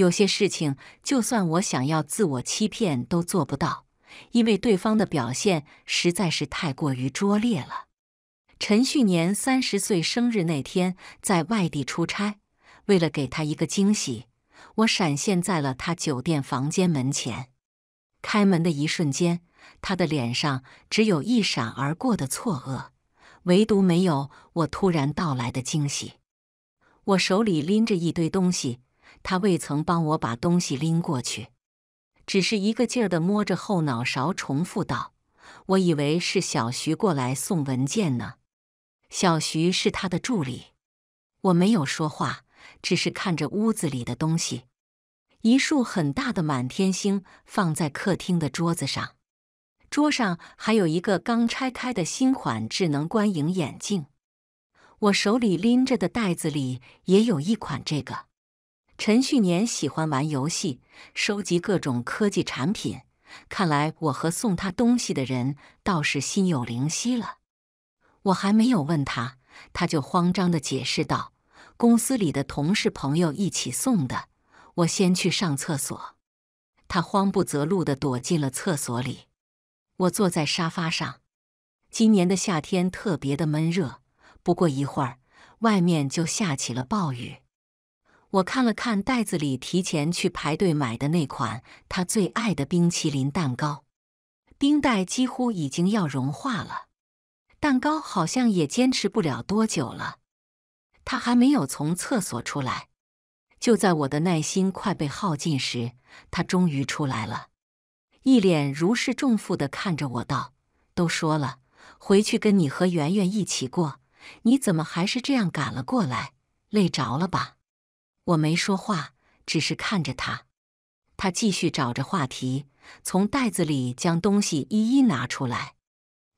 有些事情，就算我想要自我欺骗，都做不到，因为对方的表现实在是太过于拙劣了。陈旭年三十岁生日那天在外地出差，为了给他一个惊喜，我闪现在了他酒店房间门前。开门的一瞬间，他的脸上只有一闪而过的错愕，唯独没有我突然到来的惊喜。我手里拎着一堆东西。他未曾帮我把东西拎过去，只是一个劲儿的摸着后脑勺，重复道：“我以为是小徐过来送文件呢。”小徐是他的助理。我没有说话，只是看着屋子里的东西。一束很大的满天星放在客厅的桌子上，桌上还有一个刚拆开的新款智能观影眼镜。我手里拎着的袋子里也有一款这个。陈旭年喜欢玩游戏，收集各种科技产品。看来我和送他东西的人倒是心有灵犀了。我还没有问他，他就慌张地解释道：“公司里的同事朋友一起送的。”我先去上厕所。他慌不择路地躲进了厕所里。我坐在沙发上。今年的夏天特别的闷热，不过一会儿，外面就下起了暴雨。我看了看袋子里提前去排队买的那款他最爱的冰淇淋蛋糕，冰袋几乎已经要融化了，蛋糕好像也坚持不了多久了。他还没有从厕所出来，就在我的耐心快被耗尽时，他终于出来了，一脸如释重负的看着我道：“都说了回去跟你和圆圆一起过，你怎么还是这样赶了过来？累着了吧？”我没说话，只是看着他。他继续找着话题，从袋子里将东西一一拿出来。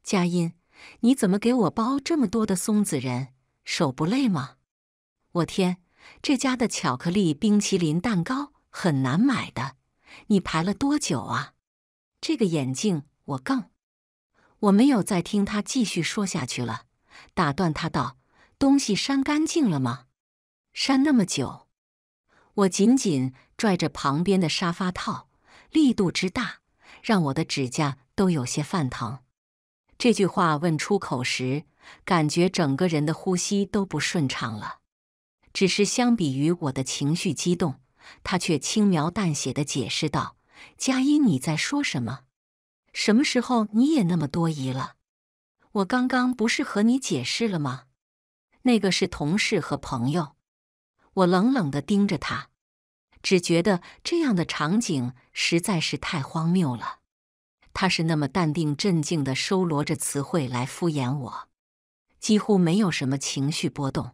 佳音，你怎么给我包这么多的松子仁？手不累吗？我天，这家的巧克力冰淇淋蛋糕很难买的，你排了多久啊？这个眼镜我更……我没有再听他继续说下去了，打断他道：“东西删干净了吗？删那么久。”我紧紧拽着旁边的沙发套，力度之大，让我的指甲都有些泛疼。这句话问出口时，感觉整个人的呼吸都不顺畅了。只是相比于我的情绪激动，他却轻描淡写的解释道：“佳音，你在说什么？什么时候你也那么多疑了？我刚刚不是和你解释了吗？那个是同事和朋友。”我冷冷的盯着他，只觉得这样的场景实在是太荒谬了。他是那么淡定镇静的收罗着词汇来敷衍我，几乎没有什么情绪波动。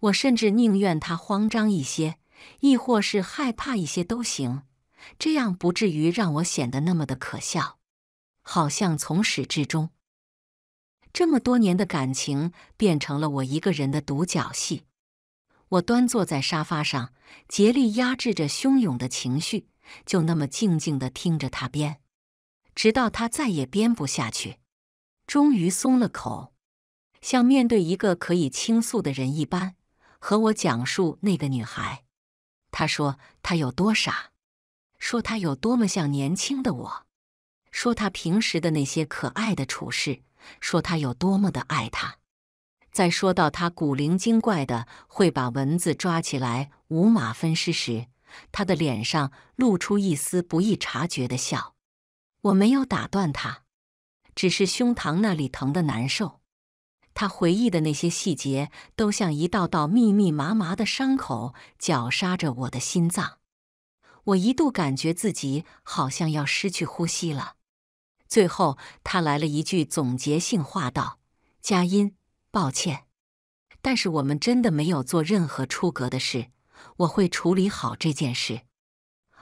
我甚至宁愿他慌张一些，亦或是害怕一些都行，这样不至于让我显得那么的可笑。好像从始至终，这么多年的感情变成了我一个人的独角戏。我端坐在沙发上，竭力压制着汹涌的情绪，就那么静静的听着他编，直到他再也编不下去，终于松了口，像面对一个可以倾诉的人一般，和我讲述那个女孩。他说她有多傻，说她有多么像年轻的我，说她平时的那些可爱的处事，说她有多么的爱她。在说到他古灵精怪的会把蚊子抓起来五马分尸时，他的脸上露出一丝不易察觉的笑。我没有打断他，只是胸膛那里疼得难受。他回忆的那些细节都像一道道密密麻麻的伤口绞杀着我的心脏，我一度感觉自己好像要失去呼吸了。最后，他来了一句总结性话道：“佳音。”抱歉，但是我们真的没有做任何出格的事。我会处理好这件事，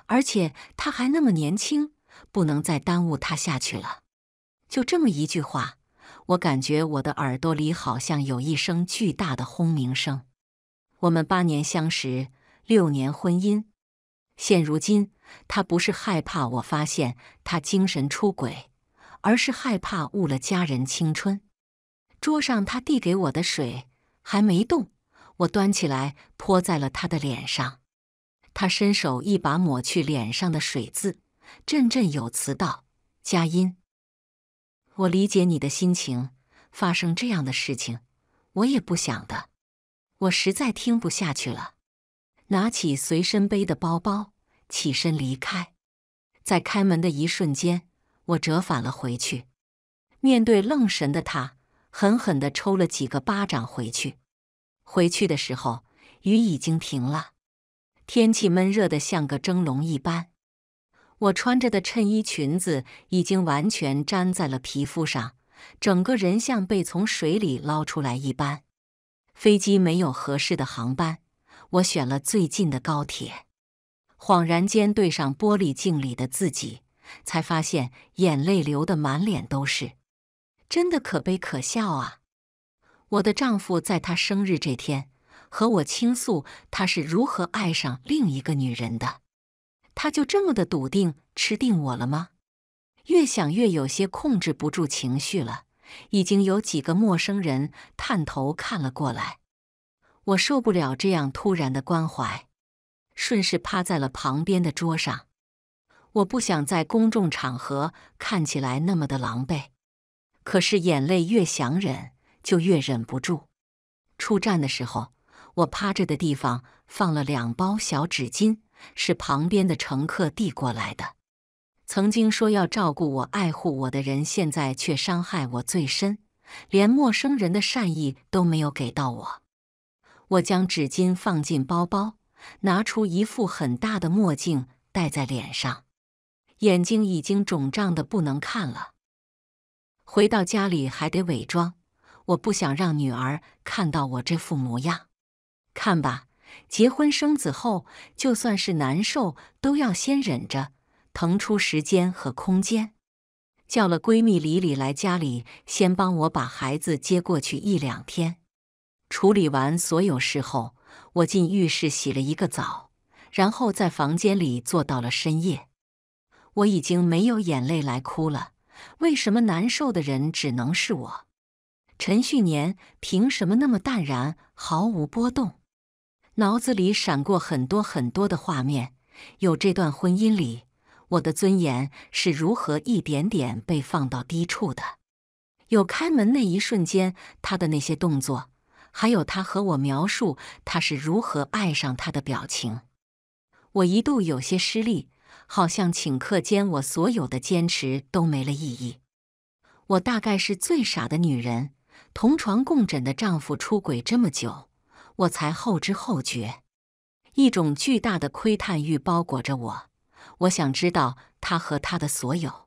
而且他还那么年轻，不能再耽误他下去了。就这么一句话，我感觉我的耳朵里好像有一声巨大的轰鸣声。我们八年相识，六年婚姻，现如今他不是害怕我发现他精神出轨，而是害怕误了家人青春。桌上他递给我的水还没动，我端起来泼在了他的脸上。他伸手一把抹去脸上的水渍，振振有词道：“佳音，我理解你的心情。发生这样的事情，我也不想的。我实在听不下去了，拿起随身背的包包，起身离开。在开门的一瞬间，我折返了回去，面对愣神的他。”狠狠地抽了几个巴掌回去。回去的时候，雨已经停了，天气闷热的像个蒸笼一般。我穿着的衬衣裙子已经完全粘在了皮肤上，整个人像被从水里捞出来一般。飞机没有合适的航班，我选了最近的高铁。恍然间对上玻璃镜里的自己，才发现眼泪流得满脸都是。真的可悲可笑啊！我的丈夫在他生日这天和我倾诉他是如何爱上另一个女人的，他就这么的笃定吃定我了吗？越想越有些控制不住情绪了。已经有几个陌生人探头看了过来，我受不了这样突然的关怀，顺势趴在了旁边的桌上。我不想在公众场合看起来那么的狼狈。可是眼泪越想忍，就越忍不住。出站的时候，我趴着的地方放了两包小纸巾，是旁边的乘客递过来的。曾经说要照顾我、爱护我的人，现在却伤害我最深，连陌生人的善意都没有给到我。我将纸巾放进包包，拿出一副很大的墨镜戴在脸上，眼睛已经肿胀的不能看了。回到家里还得伪装，我不想让女儿看到我这副模样。看吧，结婚生子后，就算是难受，都要先忍着，腾出时间和空间。叫了闺蜜李李来家里，先帮我把孩子接过去一两天。处理完所有事后，我进浴室洗了一个澡，然后在房间里坐到了深夜。我已经没有眼泪来哭了。为什么难受的人只能是我？陈旭年凭什么那么淡然，毫无波动？脑子里闪过很多很多的画面，有这段婚姻里我的尊严是如何一点点被放到低处的，有开门那一瞬间他的那些动作，还有他和我描述他是如何爱上他的表情，我一度有些失利。好像顷刻间，我所有的坚持都没了意义。我大概是最傻的女人，同床共枕的丈夫出轨这么久，我才后知后觉。一种巨大的窥探欲包裹着我，我想知道他和他的所有。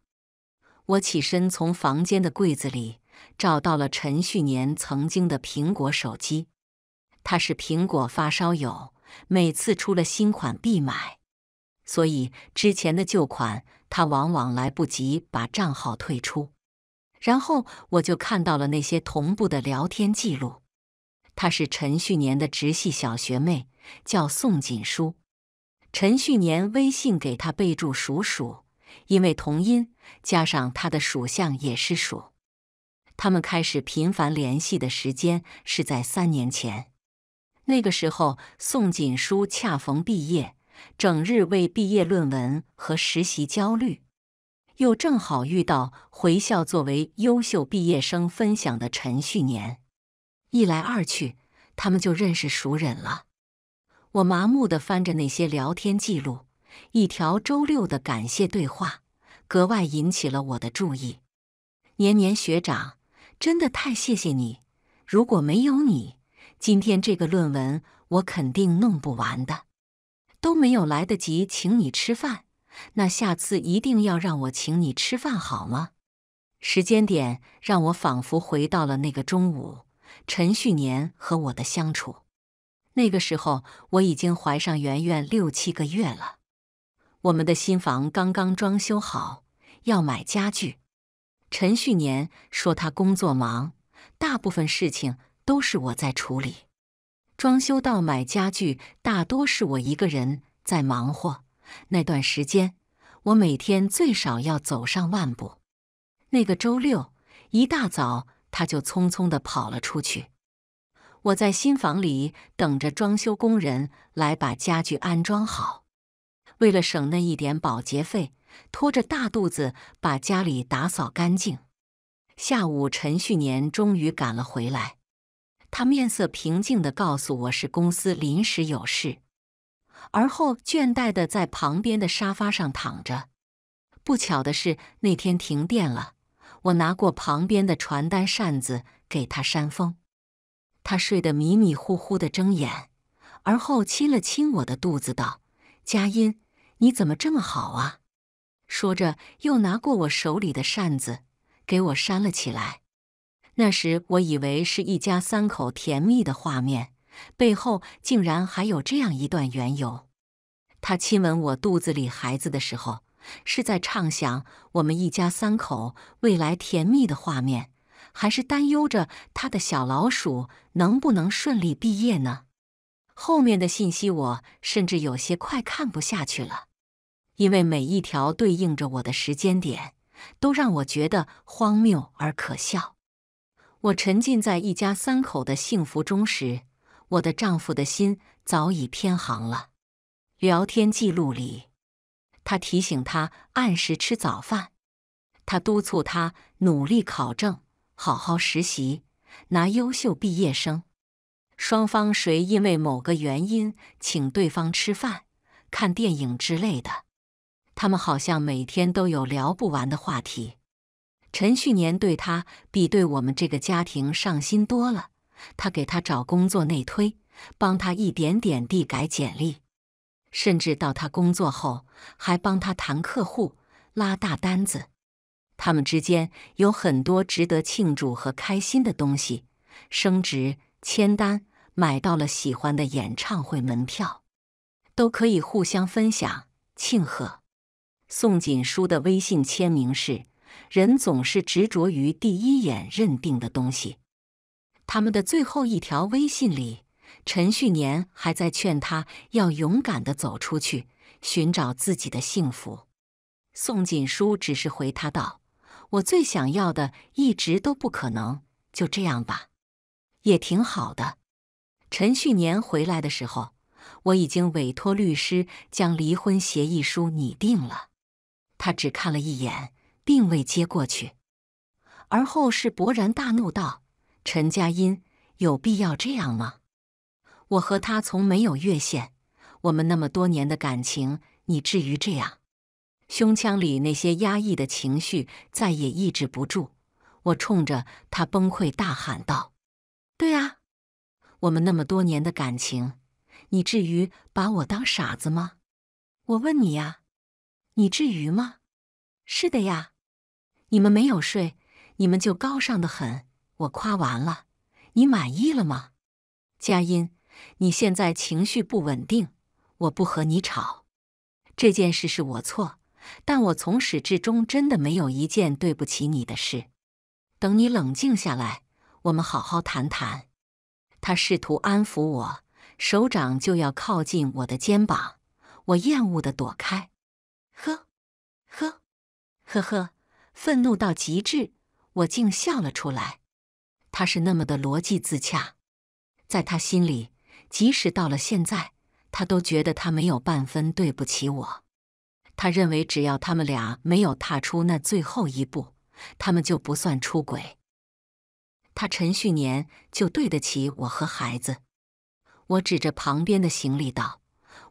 我起身从房间的柜子里找到了陈旭年曾经的苹果手机。他是苹果发烧友，每次出了新款必买。所以之前的旧款，他往往来不及把账号退出，然后我就看到了那些同步的聊天记录。她是陈旭年的直系小学妹，叫宋锦书。陈旭年微信给她备注属鼠，因为同音，加上她的属相也是鼠。他们开始频繁联系的时间是在三年前，那个时候宋锦书恰逢毕业。整日为毕业论文和实习焦虑，又正好遇到回校作为优秀毕业生分享的陈旭年，一来二去，他们就认识熟人了。我麻木的翻着那些聊天记录，一条周六的感谢对话格外引起了我的注意。年年学长，真的太谢谢你！如果没有你，今天这个论文我肯定弄不完的。都没有来得及请你吃饭，那下次一定要让我请你吃饭，好吗？时间点让我仿佛回到了那个中午，陈旭年和我的相处。那个时候我已经怀上圆圆六七个月了，我们的新房刚刚装修好，要买家具。陈旭年说他工作忙，大部分事情都是我在处理。装修到买家具，大多是我一个人在忙活。那段时间，我每天最少要走上万步。那个周六一大早，他就匆匆的跑了出去。我在新房里等着装修工人来把家具安装好。为了省那一点保洁费，拖着大肚子把家里打扫干净。下午，陈旭年终于赶了回来。他面色平静地告诉我是公司临时有事，而后倦怠地在旁边的沙发上躺着。不巧的是那天停电了，我拿过旁边的传单扇子给他扇风。他睡得迷迷糊糊的，睁眼，而后亲了亲我的肚子，道：“佳音，你怎么这么好啊？”说着又拿过我手里的扇子给我扇了起来。那时我以为是一家三口甜蜜的画面，背后竟然还有这样一段缘由。他亲吻我肚子里孩子的时候，是在畅想我们一家三口未来甜蜜的画面，还是担忧着他的小老鼠能不能顺利毕业呢？后面的信息我甚至有些快看不下去了，因为每一条对应着我的时间点，都让我觉得荒谬而可笑。我沉浸在一家三口的幸福中时，我的丈夫的心早已偏航了。聊天记录里，他提醒他按时吃早饭，他督促他努力考证、好好实习、拿优秀毕业生。双方谁因为某个原因请对方吃饭、看电影之类的，他们好像每天都有聊不完的话题。陈旭年对他比对我们这个家庭上心多了，他给他找工作内推，帮他一点点地改简历，甚至到他工作后还帮他谈客户、拉大单子。他们之间有很多值得庆祝和开心的东西：升职、签单、买到了喜欢的演唱会门票，都可以互相分享庆贺。宋锦书的微信签名是。人总是执着于第一眼认定的东西。他们的最后一条微信里，陈旭年还在劝他要勇敢地走出去，寻找自己的幸福。宋锦书只是回他道：“我最想要的一直都不可能，就这样吧，也挺好的。”陈旭年回来的时候，我已经委托律师将离婚协议书拟定了。他只看了一眼。并未接过去，而后是勃然大怒道：“陈佳音，有必要这样吗？我和他从没有越线，我们那么多年的感情，你至于这样？”胸腔里那些压抑的情绪再也抑制不住，我冲着他崩溃大喊道：“对啊，我们那么多年的感情，你至于把我当傻子吗？我问你呀，你至于吗？是的呀。”你们没有睡，你们就高尚的很。我夸完了，你满意了吗？佳音，你现在情绪不稳定，我不和你吵。这件事是我错，但我从始至终真的没有一件对不起你的事。等你冷静下来，我们好好谈谈。他试图安抚我，手掌就要靠近我的肩膀，我厌恶的躲开。呵，呵，呵呵。愤怒到极致，我竟笑了出来。他是那么的逻辑自洽，在他心里，即使到了现在，他都觉得他没有半分对不起我。他认为，只要他们俩没有踏出那最后一步，他们就不算出轨。他陈旭年就对得起我和孩子。我指着旁边的行李道：“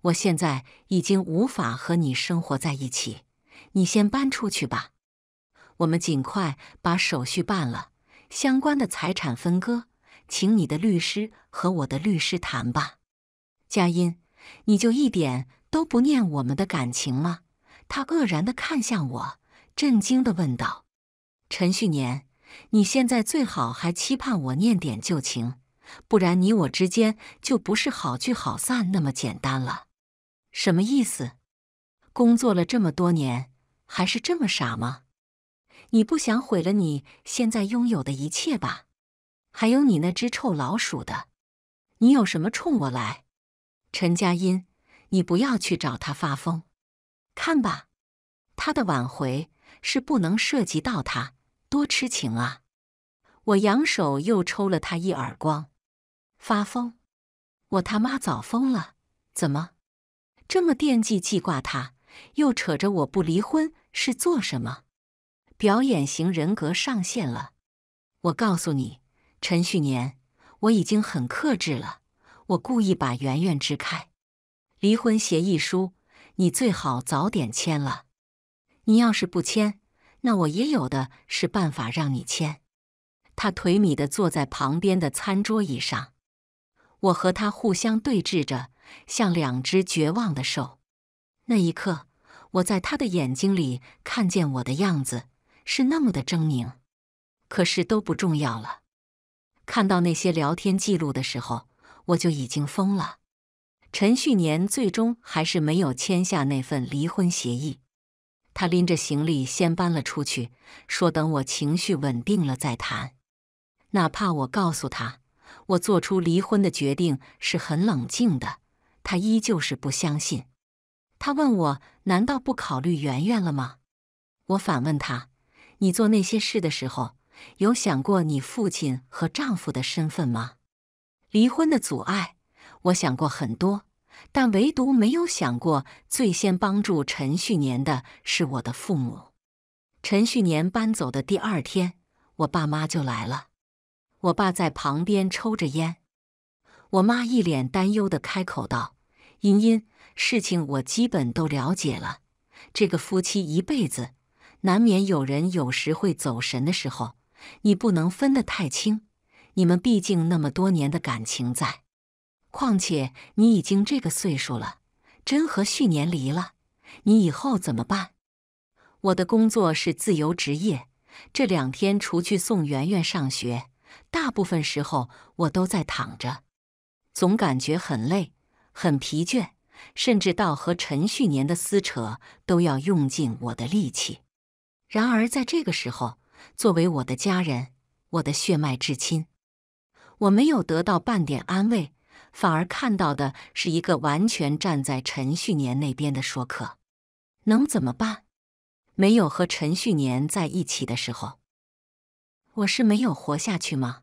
我现在已经无法和你生活在一起，你先搬出去吧。”我们尽快把手续办了，相关的财产分割，请你的律师和我的律师谈吧。佳音，你就一点都不念我们的感情吗？他愕然的看向我，震惊的问道：“陈旭年，你现在最好还期盼我念点旧情，不然你我之间就不是好聚好散那么简单了。”什么意思？工作了这么多年，还是这么傻吗？你不想毁了你现在拥有的一切吧？还有你那只臭老鼠的，你有什么冲我来？陈佳音，你不要去找他发疯。看吧，他的挽回是不能涉及到他，多痴情啊！我扬手又抽了他一耳光。发疯？我他妈早疯了！怎么这么惦记记挂他，又扯着我不离婚是做什么？表演型人格上线了，我告诉你，陈旭年，我已经很克制了。我故意把圆圆支开。离婚协议书，你最好早点签了。你要是不签，那我也有的是办法让你签。他颓靡的坐在旁边的餐桌椅上，我和他互相对峙着，像两只绝望的兽。那一刻，我在他的眼睛里看见我的样子。是那么的狰狞，可是都不重要了。看到那些聊天记录的时候，我就已经疯了。陈旭年最终还是没有签下那份离婚协议。他拎着行李先搬了出去，说等我情绪稳定了再谈。哪怕我告诉他，我做出离婚的决定是很冷静的，他依旧是不相信。他问我：“难道不考虑圆圆了吗？”我反问他。你做那些事的时候，有想过你父亲和丈夫的身份吗？离婚的阻碍，我想过很多，但唯独没有想过，最先帮助陈旭年的是我的父母。陈旭年搬走的第二天，我爸妈就来了。我爸在旁边抽着烟，我妈一脸担忧的开口道：“茵茵，事情我基本都了解了，这个夫妻一辈子。”难免有人有时会走神的时候，你不能分得太清。你们毕竟那么多年的感情在，况且你已经这个岁数了，真和旭年离了，你以后怎么办？我的工作是自由职业，这两天除去送圆圆上学，大部分时候我都在躺着，总感觉很累、很疲倦，甚至到和陈旭年的撕扯都要用尽我的力气。然而，在这个时候，作为我的家人，我的血脉至亲，我没有得到半点安慰，反而看到的是一个完全站在陈旭年那边的说客。能怎么办？没有和陈旭年在一起的时候，我是没有活下去吗？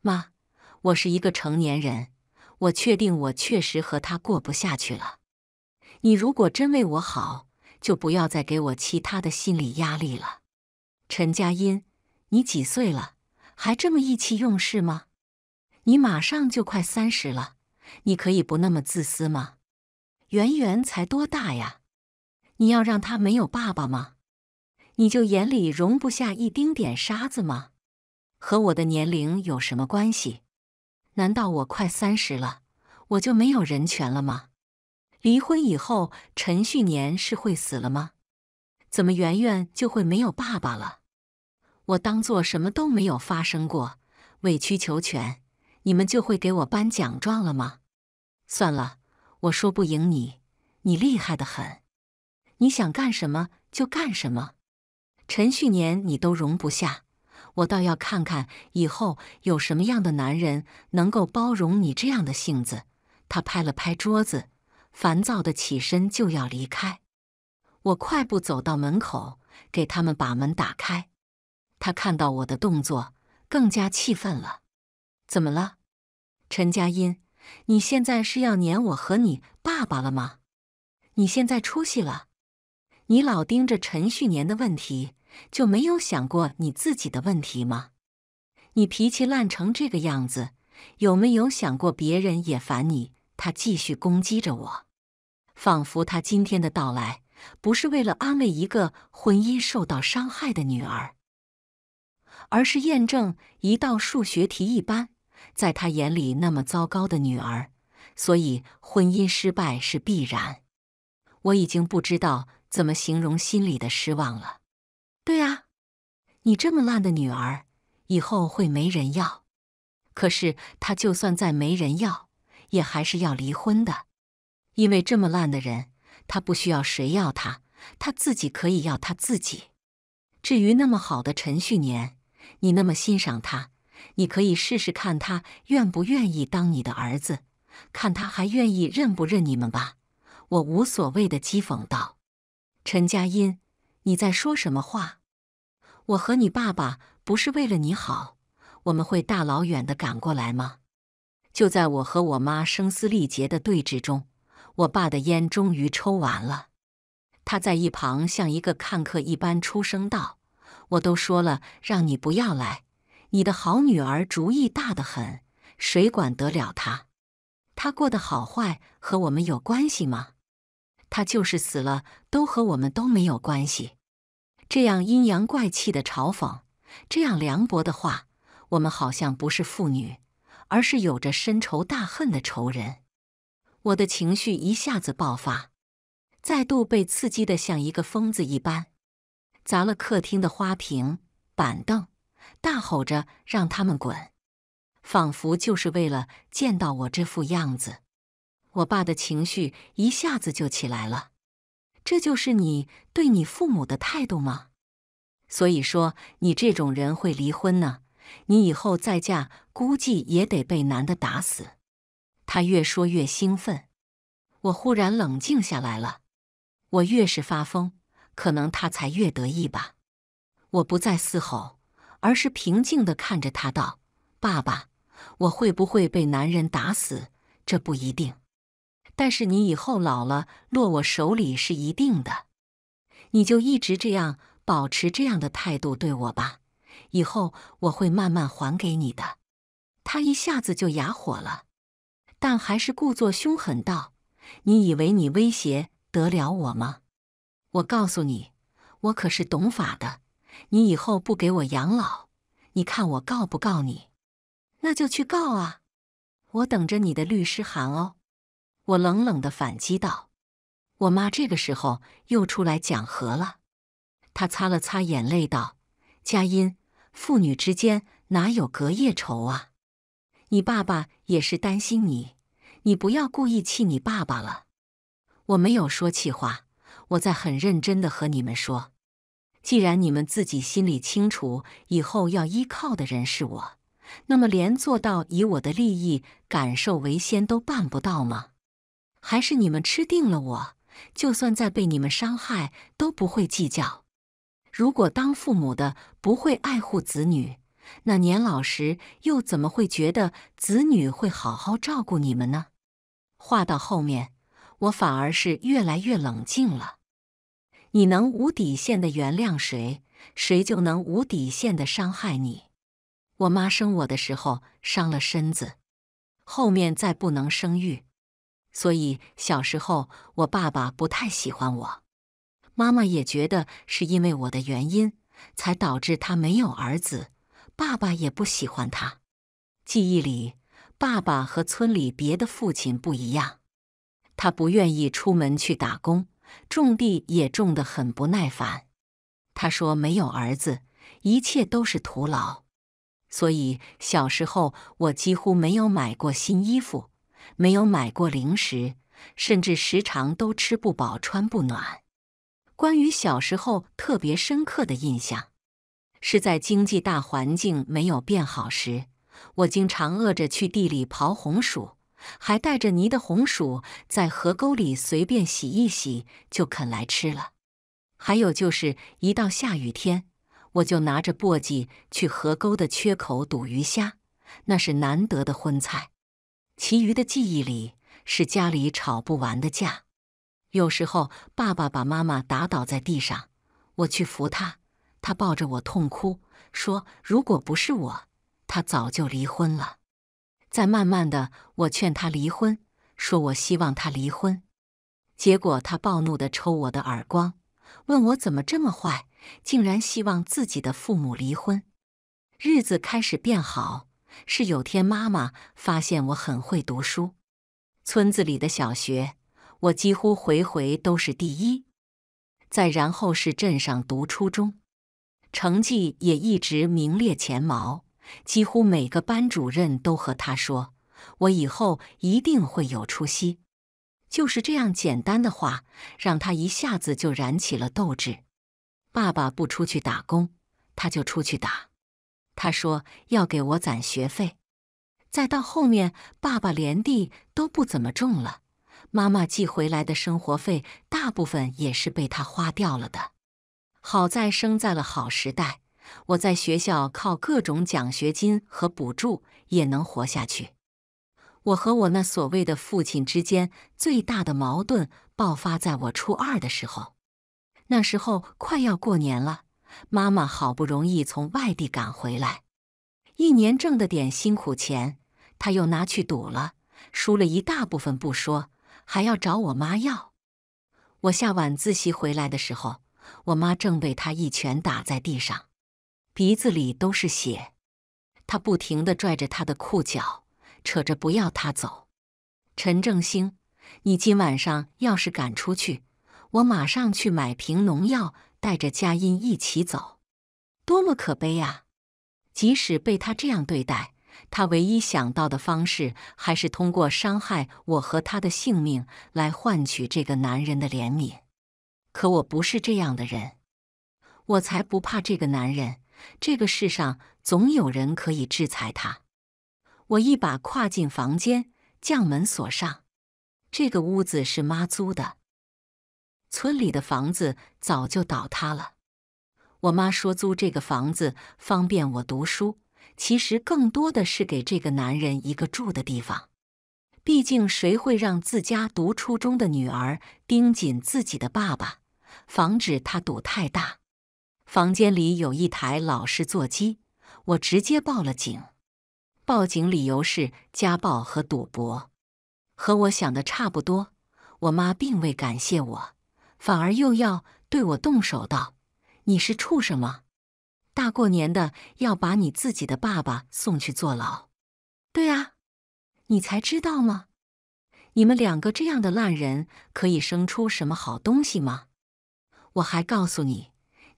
妈，我是一个成年人，我确定我确实和他过不下去了。你如果真为我好。就不要再给我其他的心理压力了，陈佳音，你几岁了，还这么意气用事吗？你马上就快三十了，你可以不那么自私吗？圆圆才多大呀，你要让他没有爸爸吗？你就眼里容不下一丁点沙子吗？和我的年龄有什么关系？难道我快三十了，我就没有人权了吗？离婚以后，陈旭年是会死了吗？怎么圆圆就会没有爸爸了？我当做什么都没有发生过，委曲求全，你们就会给我颁奖状了吗？算了，我说不赢你，你厉害的很，你想干什么就干什么。陈旭年，你都容不下，我倒要看看以后有什么样的男人能够包容你这样的性子。他拍了拍桌子。烦躁的起身就要离开，我快步走到门口，给他们把门打开。他看到我的动作，更加气愤了。怎么了，陈佳音？你现在是要撵我和你爸爸了吗？你现在出息了？你老盯着陈旭年的问题，就没有想过你自己的问题吗？你脾气烂成这个样子，有没有想过别人也烦你？他继续攻击着我。仿佛他今天的到来不是为了安慰一个婚姻受到伤害的女儿，而是验证一道数学题一般，在他眼里那么糟糕的女儿，所以婚姻失败是必然。我已经不知道怎么形容心里的失望了。对啊，你这么烂的女儿，以后会没人要。可是他就算再没人要，也还是要离婚的。因为这么烂的人，他不需要谁要他，他自己可以要他自己。至于那么好的陈旭年，你那么欣赏他，你可以试试看他愿不愿意当你的儿子，看他还愿意认不认你们吧。我无所谓的讥讽道：“陈佳音，你在说什么话？我和你爸爸不是为了你好，我们会大老远的赶过来吗？”就在我和我妈声嘶力竭的对峙中。我爸的烟终于抽完了，他在一旁像一个看客一般出声道：“我都说了，让你不要来。你的好女儿主意大得很，谁管得了她？她过得好坏和我们有关系吗？她就是死了，都和我们都没有关系。”这样阴阳怪气的嘲讽，这样凉薄的话，我们好像不是父女，而是有着深仇大恨的仇人。我的情绪一下子爆发，再度被刺激的像一个疯子一般，砸了客厅的花瓶、板凳，大吼着让他们滚，仿佛就是为了见到我这副样子。我爸的情绪一下子就起来了，这就是你对你父母的态度吗？所以说，你这种人会离婚呢，你以后再嫁，估计也得被男的打死。他越说越兴奋，我忽然冷静下来了。我越是发疯，可能他才越得意吧。我不再嘶吼，而是平静地看着他道：“爸爸，我会不会被男人打死？这不一定。但是你以后老了落我手里是一定的。你就一直这样保持这样的态度对我吧。以后我会慢慢还给你的。”他一下子就哑火了。但还是故作凶狠道：“你以为你威胁得了我吗？我告诉你，我可是懂法的。你以后不给我养老，你看我告不告你？那就去告啊！我等着你的律师函哦。”我冷冷的反击道：“我妈这个时候又出来讲和了。”她擦了擦眼泪道：“佳音，父女之间哪有隔夜仇啊？”你爸爸也是担心你，你不要故意气你爸爸了。我没有说气话，我在很认真的和你们说。既然你们自己心里清楚，以后要依靠的人是我，那么连做到以我的利益感受为先都办不到吗？还是你们吃定了我，就算再被你们伤害都不会计较？如果当父母的不会爱护子女？那年老时又怎么会觉得子女会好好照顾你们呢？话到后面，我反而是越来越冷静了。你能无底线的原谅谁，谁就能无底线的伤害你。我妈生我的时候伤了身子，后面再不能生育，所以小时候我爸爸不太喜欢我，妈妈也觉得是因为我的原因才导致他没有儿子。爸爸也不喜欢他。记忆里，爸爸和村里别的父亲不一样，他不愿意出门去打工，种地也种得很不耐烦。他说：“没有儿子，一切都是徒劳。”所以小时候我几乎没有买过新衣服，没有买过零食，甚至时常都吃不饱、穿不暖。关于小时候特别深刻的印象。是在经济大环境没有变好时，我经常饿着去地里刨红薯，还带着泥的红薯在河沟里随便洗一洗就啃来吃了。还有就是一到下雨天，我就拿着簸箕去河沟的缺口堵鱼虾，那是难得的荤菜。其余的记忆里是家里吵不完的架，有时候爸爸把妈妈打倒在地上，我去扶他。他抱着我痛哭，说：“如果不是我，他早就离婚了。”再慢慢的，我劝他离婚，说我希望他离婚。结果他暴怒的抽我的耳光，问我怎么这么坏，竟然希望自己的父母离婚。日子开始变好，是有天妈妈发现我很会读书，村子里的小学，我几乎回回都是第一。再然后是镇上读初中。成绩也一直名列前茅，几乎每个班主任都和他说：“我以后一定会有出息。”就是这样简单的话，让他一下子就燃起了斗志。爸爸不出去打工，他就出去打。他说要给我攒学费。再到后面，爸爸连地都不怎么种了，妈妈寄回来的生活费大部分也是被他花掉了的。好在生在了好时代，我在学校靠各种奖学金和补助也能活下去。我和我那所谓的父亲之间最大的矛盾爆发在我初二的时候。那时候快要过年了，妈妈好不容易从外地赶回来，一年挣的点辛苦钱，他又拿去赌了，输了一大部分不说，还要找我妈要。我下晚自习回来的时候。我妈正被他一拳打在地上，鼻子里都是血。他不停地拽着他的裤脚，扯着不要他走。陈正兴，你今晚上要是敢出去，我马上去买瓶农药，带着佳音一起走。多么可悲啊！即使被他这样对待，他唯一想到的方式还是通过伤害我和他的性命来换取这个男人的怜悯。可我不是这样的人，我才不怕这个男人。这个世上总有人可以制裁他。我一把跨进房间，将门锁上。这个屋子是妈租的，村里的房子早就倒塌了。我妈说租这个房子方便我读书，其实更多的是给这个男人一个住的地方。毕竟谁会让自家读初中的女儿盯紧自己的爸爸？防止他赌太大，房间里有一台老式座机，我直接报了警。报警理由是家暴和赌博，和我想的差不多。我妈并未感谢我，反而又要对我动手，道：“你是畜生吗？大过年的要把你自己的爸爸送去坐牢？”对啊，你才知道吗？你们两个这样的烂人可以生出什么好东西吗？我还告诉你，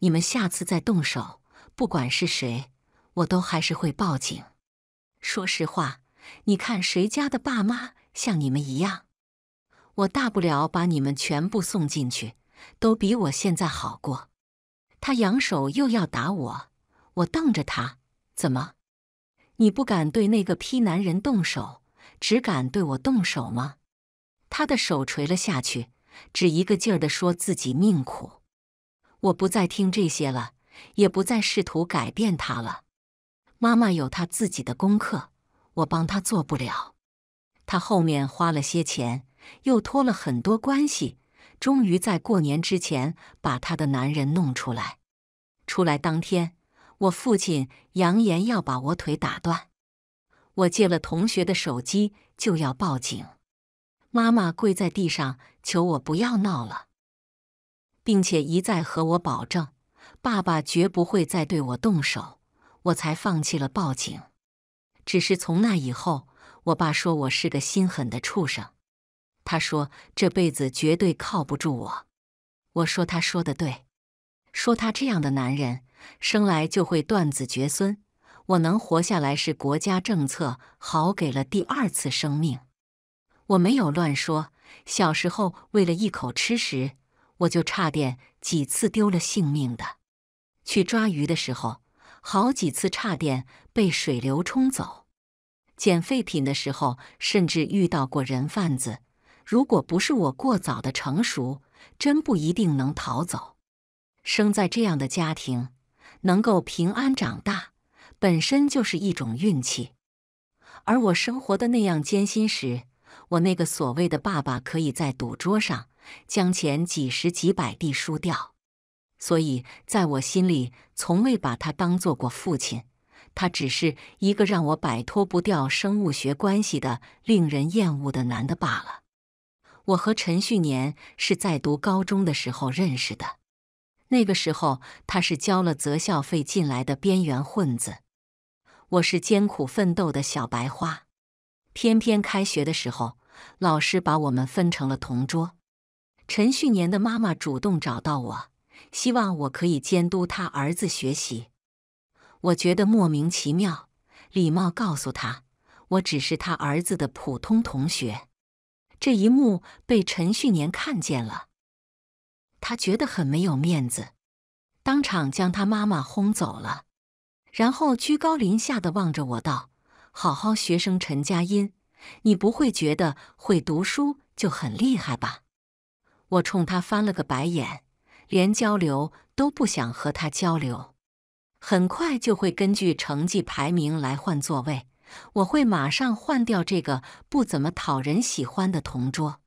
你们下次再动手，不管是谁，我都还是会报警。说实话，你看谁家的爸妈像你们一样？我大不了把你们全部送进去，都比我现在好过。他扬手又要打我，我瞪着他，怎么？你不敢对那个批男人动手，只敢对我动手吗？他的手垂了下去，只一个劲儿地说自己命苦。我不再听这些了，也不再试图改变他了。妈妈有她自己的功课，我帮她做不了。她后面花了些钱，又托了很多关系，终于在过年之前把她的男人弄出来。出来当天，我父亲扬言要把我腿打断。我借了同学的手机就要报警。妈妈跪在地上求我不要闹了。并且一再和我保证，爸爸绝不会再对我动手，我才放弃了报警。只是从那以后，我爸说我是个心狠的畜生，他说这辈子绝对靠不住我。我说他说的对，说他这样的男人生来就会断子绝孙，我能活下来是国家政策好给了第二次生命。我没有乱说，小时候为了一口吃食。我就差点几次丢了性命的，去抓鱼的时候，好几次差点被水流冲走；捡废品的时候，甚至遇到过人贩子。如果不是我过早的成熟，真不一定能逃走。生在这样的家庭，能够平安长大，本身就是一种运气。而我生活的那样艰辛时，我那个所谓的爸爸可以在赌桌上。将钱几十几百地输掉，所以在我心里从未把他当做过父亲，他只是一个让我摆脱不掉生物学关系的令人厌恶的男的罢了。我和陈旭年是在读高中的时候认识的，那个时候他是交了择校费进来的边缘混子，我是艰苦奋斗的小白花。偏偏开学的时候，老师把我们分成了同桌。陈旭年的妈妈主动找到我，希望我可以监督他儿子学习。我觉得莫名其妙，礼貌告诉他，我只是他儿子的普通同学。这一幕被陈旭年看见了，他觉得很没有面子，当场将他妈妈轰走了，然后居高临下的望着我道：“好好学生陈佳音，你不会觉得会读书就很厉害吧？”我冲他翻了个白眼，连交流都不想和他交流。很快就会根据成绩排名来换座位，我会马上换掉这个不怎么讨人喜欢的同桌。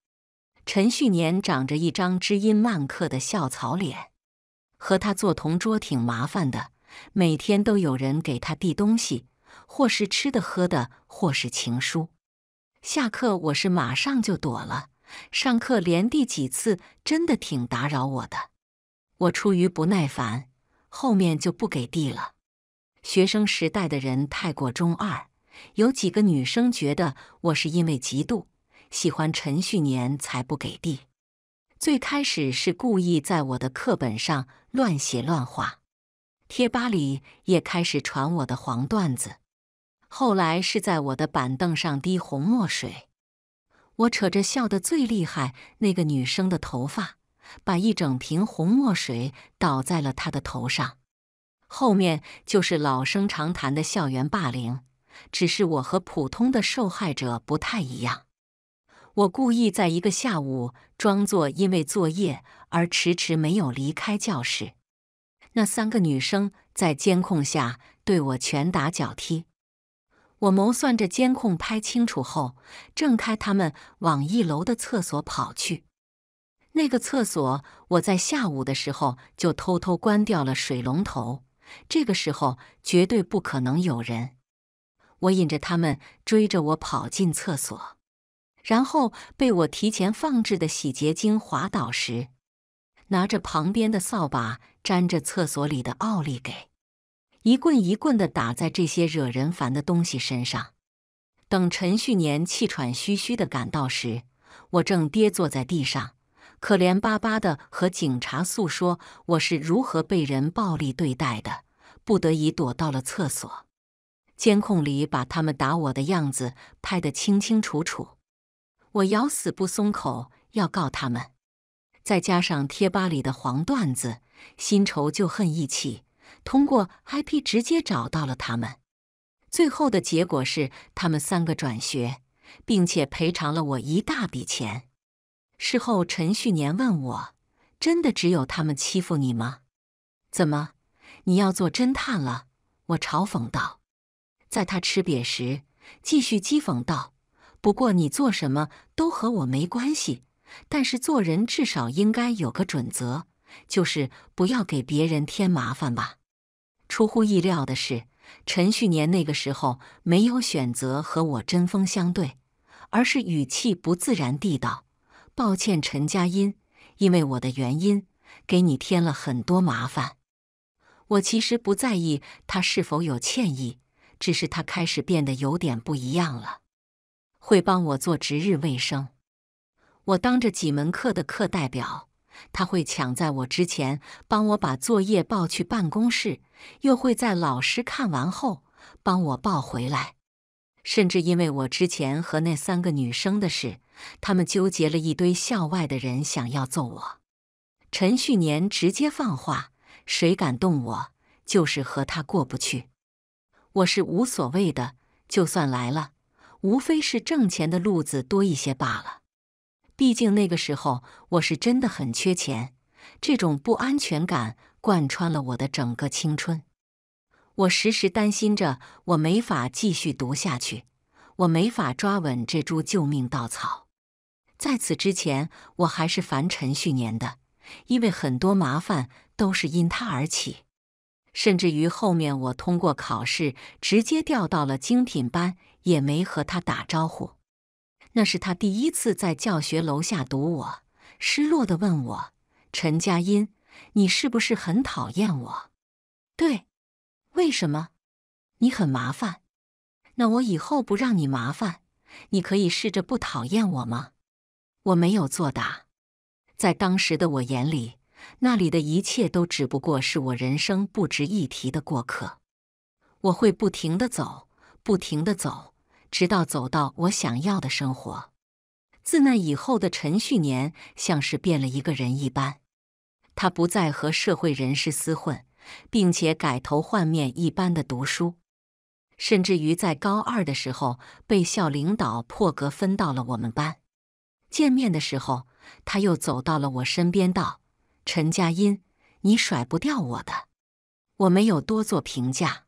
陈旭年长着一张知音漫客的校草脸，和他做同桌挺麻烦的，每天都有人给他递东西，或是吃的喝的，或是情书。下课我是马上就躲了。上课连地几次，真的挺打扰我的。我出于不耐烦，后面就不给地了。学生时代的人太过中二，有几个女生觉得我是因为嫉妒，喜欢陈旭年才不给地。最开始是故意在我的课本上乱写乱画，贴吧里也开始传我的黄段子。后来是在我的板凳上滴红墨水。我扯着笑得最厉害那个女生的头发，把一整瓶红墨水倒在了她的头上。后面就是老生常谈的校园霸凌，只是我和普通的受害者不太一样。我故意在一个下午装作因为作业而迟迟没有离开教室，那三个女生在监控下对我拳打脚踢。我谋算着监控拍清楚后，挣开他们往一楼的厕所跑去。那个厕所我在下午的时候就偷偷关掉了水龙头，这个时候绝对不可能有人。我引着他们追着我跑进厕所，然后被我提前放置的洗洁精滑倒时，拿着旁边的扫把沾着厕所里的奥利给。一棍一棍地打在这些惹人烦的东西身上。等陈旭年气喘吁吁地赶到时，我正跌坐在地上，可怜巴巴地和警察诉说我是如何被人暴力对待的，不得已躲到了厕所。监控里把他们打我的样子拍得清清楚楚。我咬死不松口，要告他们。再加上贴吧里的黄段子，新仇旧恨一起。通过 IP 直接找到了他们，最后的结果是他们三个转学，并且赔偿了我一大笔钱。事后陈旭年问我：“真的只有他们欺负你吗？”“怎么，你要做侦探了？”我嘲讽道。在他吃瘪时，继续讥讽道：“不过你做什么都和我没关系，但是做人至少应该有个准则，就是不要给别人添麻烦吧。”出乎意料的是，陈旭年那个时候没有选择和我针锋相对，而是语气不自然地道：“抱歉，陈佳音，因为我的原因，给你添了很多麻烦。我其实不在意他是否有歉意，只是他开始变得有点不一样了。会帮我做值日卫生，我当着几门课的课代表。”他会抢在我之前帮我把作业抱去办公室，又会在老师看完后帮我抱回来。甚至因为我之前和那三个女生的事，他们纠结了一堆校外的人想要揍我。陈旭年直接放话：谁敢动我，就是和他过不去。我是无所谓的，就算来了，无非是挣钱的路子多一些罢了。毕竟那个时候我是真的很缺钱，这种不安全感贯穿了我的整个青春。我时时担心着，我没法继续读下去，我没法抓稳这株救命稻草。在此之前，我还是烦陈旭年的，因为很多麻烦都是因他而起。甚至于后面我通过考试直接调到了精品班，也没和他打招呼。那是他第一次在教学楼下堵我，失落地问我：“陈佳音，你是不是很讨厌我？”“对。”“为什么？”“你很麻烦。”“那我以后不让你麻烦，你可以试着不讨厌我吗？”我没有作答。在当时的我眼里，那里的一切都只不过是我人生不值一提的过客。我会不停地走，不停地走。直到走到我想要的生活。自那以后的陈旭年像是变了一个人一般，他不再和社会人士厮混，并且改头换面一般的读书，甚至于在高二的时候被校领导破格分到了我们班。见面的时候，他又走到了我身边，道：“陈佳音，你甩不掉我的。”我没有多做评价。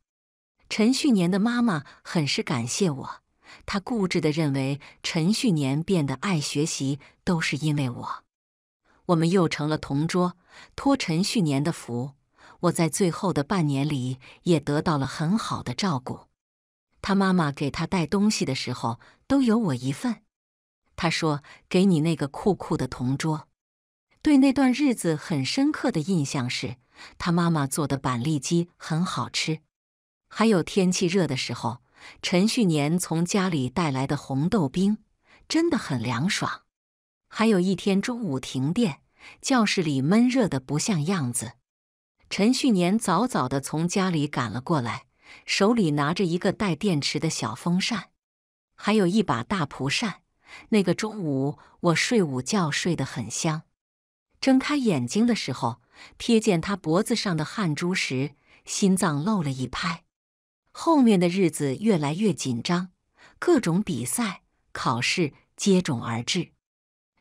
陈旭年的妈妈很是感谢我。他固执地认为陈旭年变得爱学习都是因为我。我们又成了同桌，托陈旭年的福，我在最后的半年里也得到了很好的照顾。他妈妈给他带东西的时候都有我一份。他说：“给你那个酷酷的同桌。”对那段日子很深刻的印象是他妈妈做的板栗鸡很好吃，还有天气热的时候。陈旭年从家里带来的红豆冰真的很凉爽。还有一天中午停电，教室里闷热得不像样子。陈旭年早早地从家里赶了过来，手里拿着一个带电池的小风扇，还有一把大蒲扇。那个中午，我睡午觉睡得很香，睁开眼睛的时候，瞥见他脖子上的汗珠时，心脏漏了一拍。后面的日子越来越紧张，各种比赛、考试接踵而至。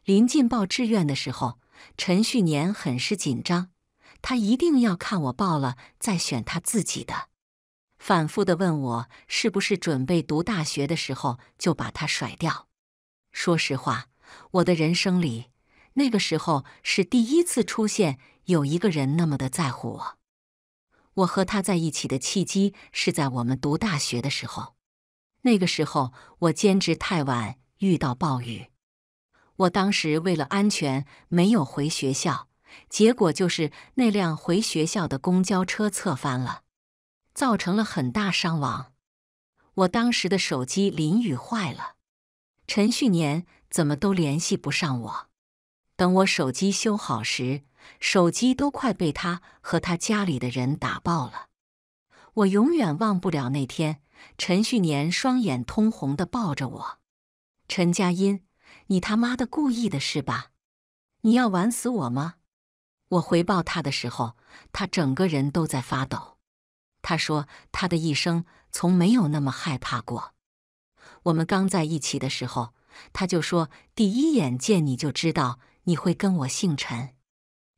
临近报志愿的时候，陈旭年很是紧张，他一定要看我报了再选他自己的，反复的问我是不是准备读大学的时候就把他甩掉。说实话，我的人生里，那个时候是第一次出现有一个人那么的在乎我。我和他在一起的契机是在我们读大学的时候，那个时候我兼职太晚，遇到暴雨，我当时为了安全没有回学校，结果就是那辆回学校的公交车侧翻了，造成了很大伤亡。我当时的手机淋雨坏了，陈旭年怎么都联系不上我，等我手机修好时。手机都快被他和他家里的人打爆了。我永远忘不了那天，陈旭年双眼通红的抱着我：“陈佳音，你他妈的故意的是吧？你要玩死我吗？”我回报他的时候，他整个人都在发抖。他说：“他的一生从没有那么害怕过。我们刚在一起的时候，他就说：第一眼见你就知道你会跟我姓陈。”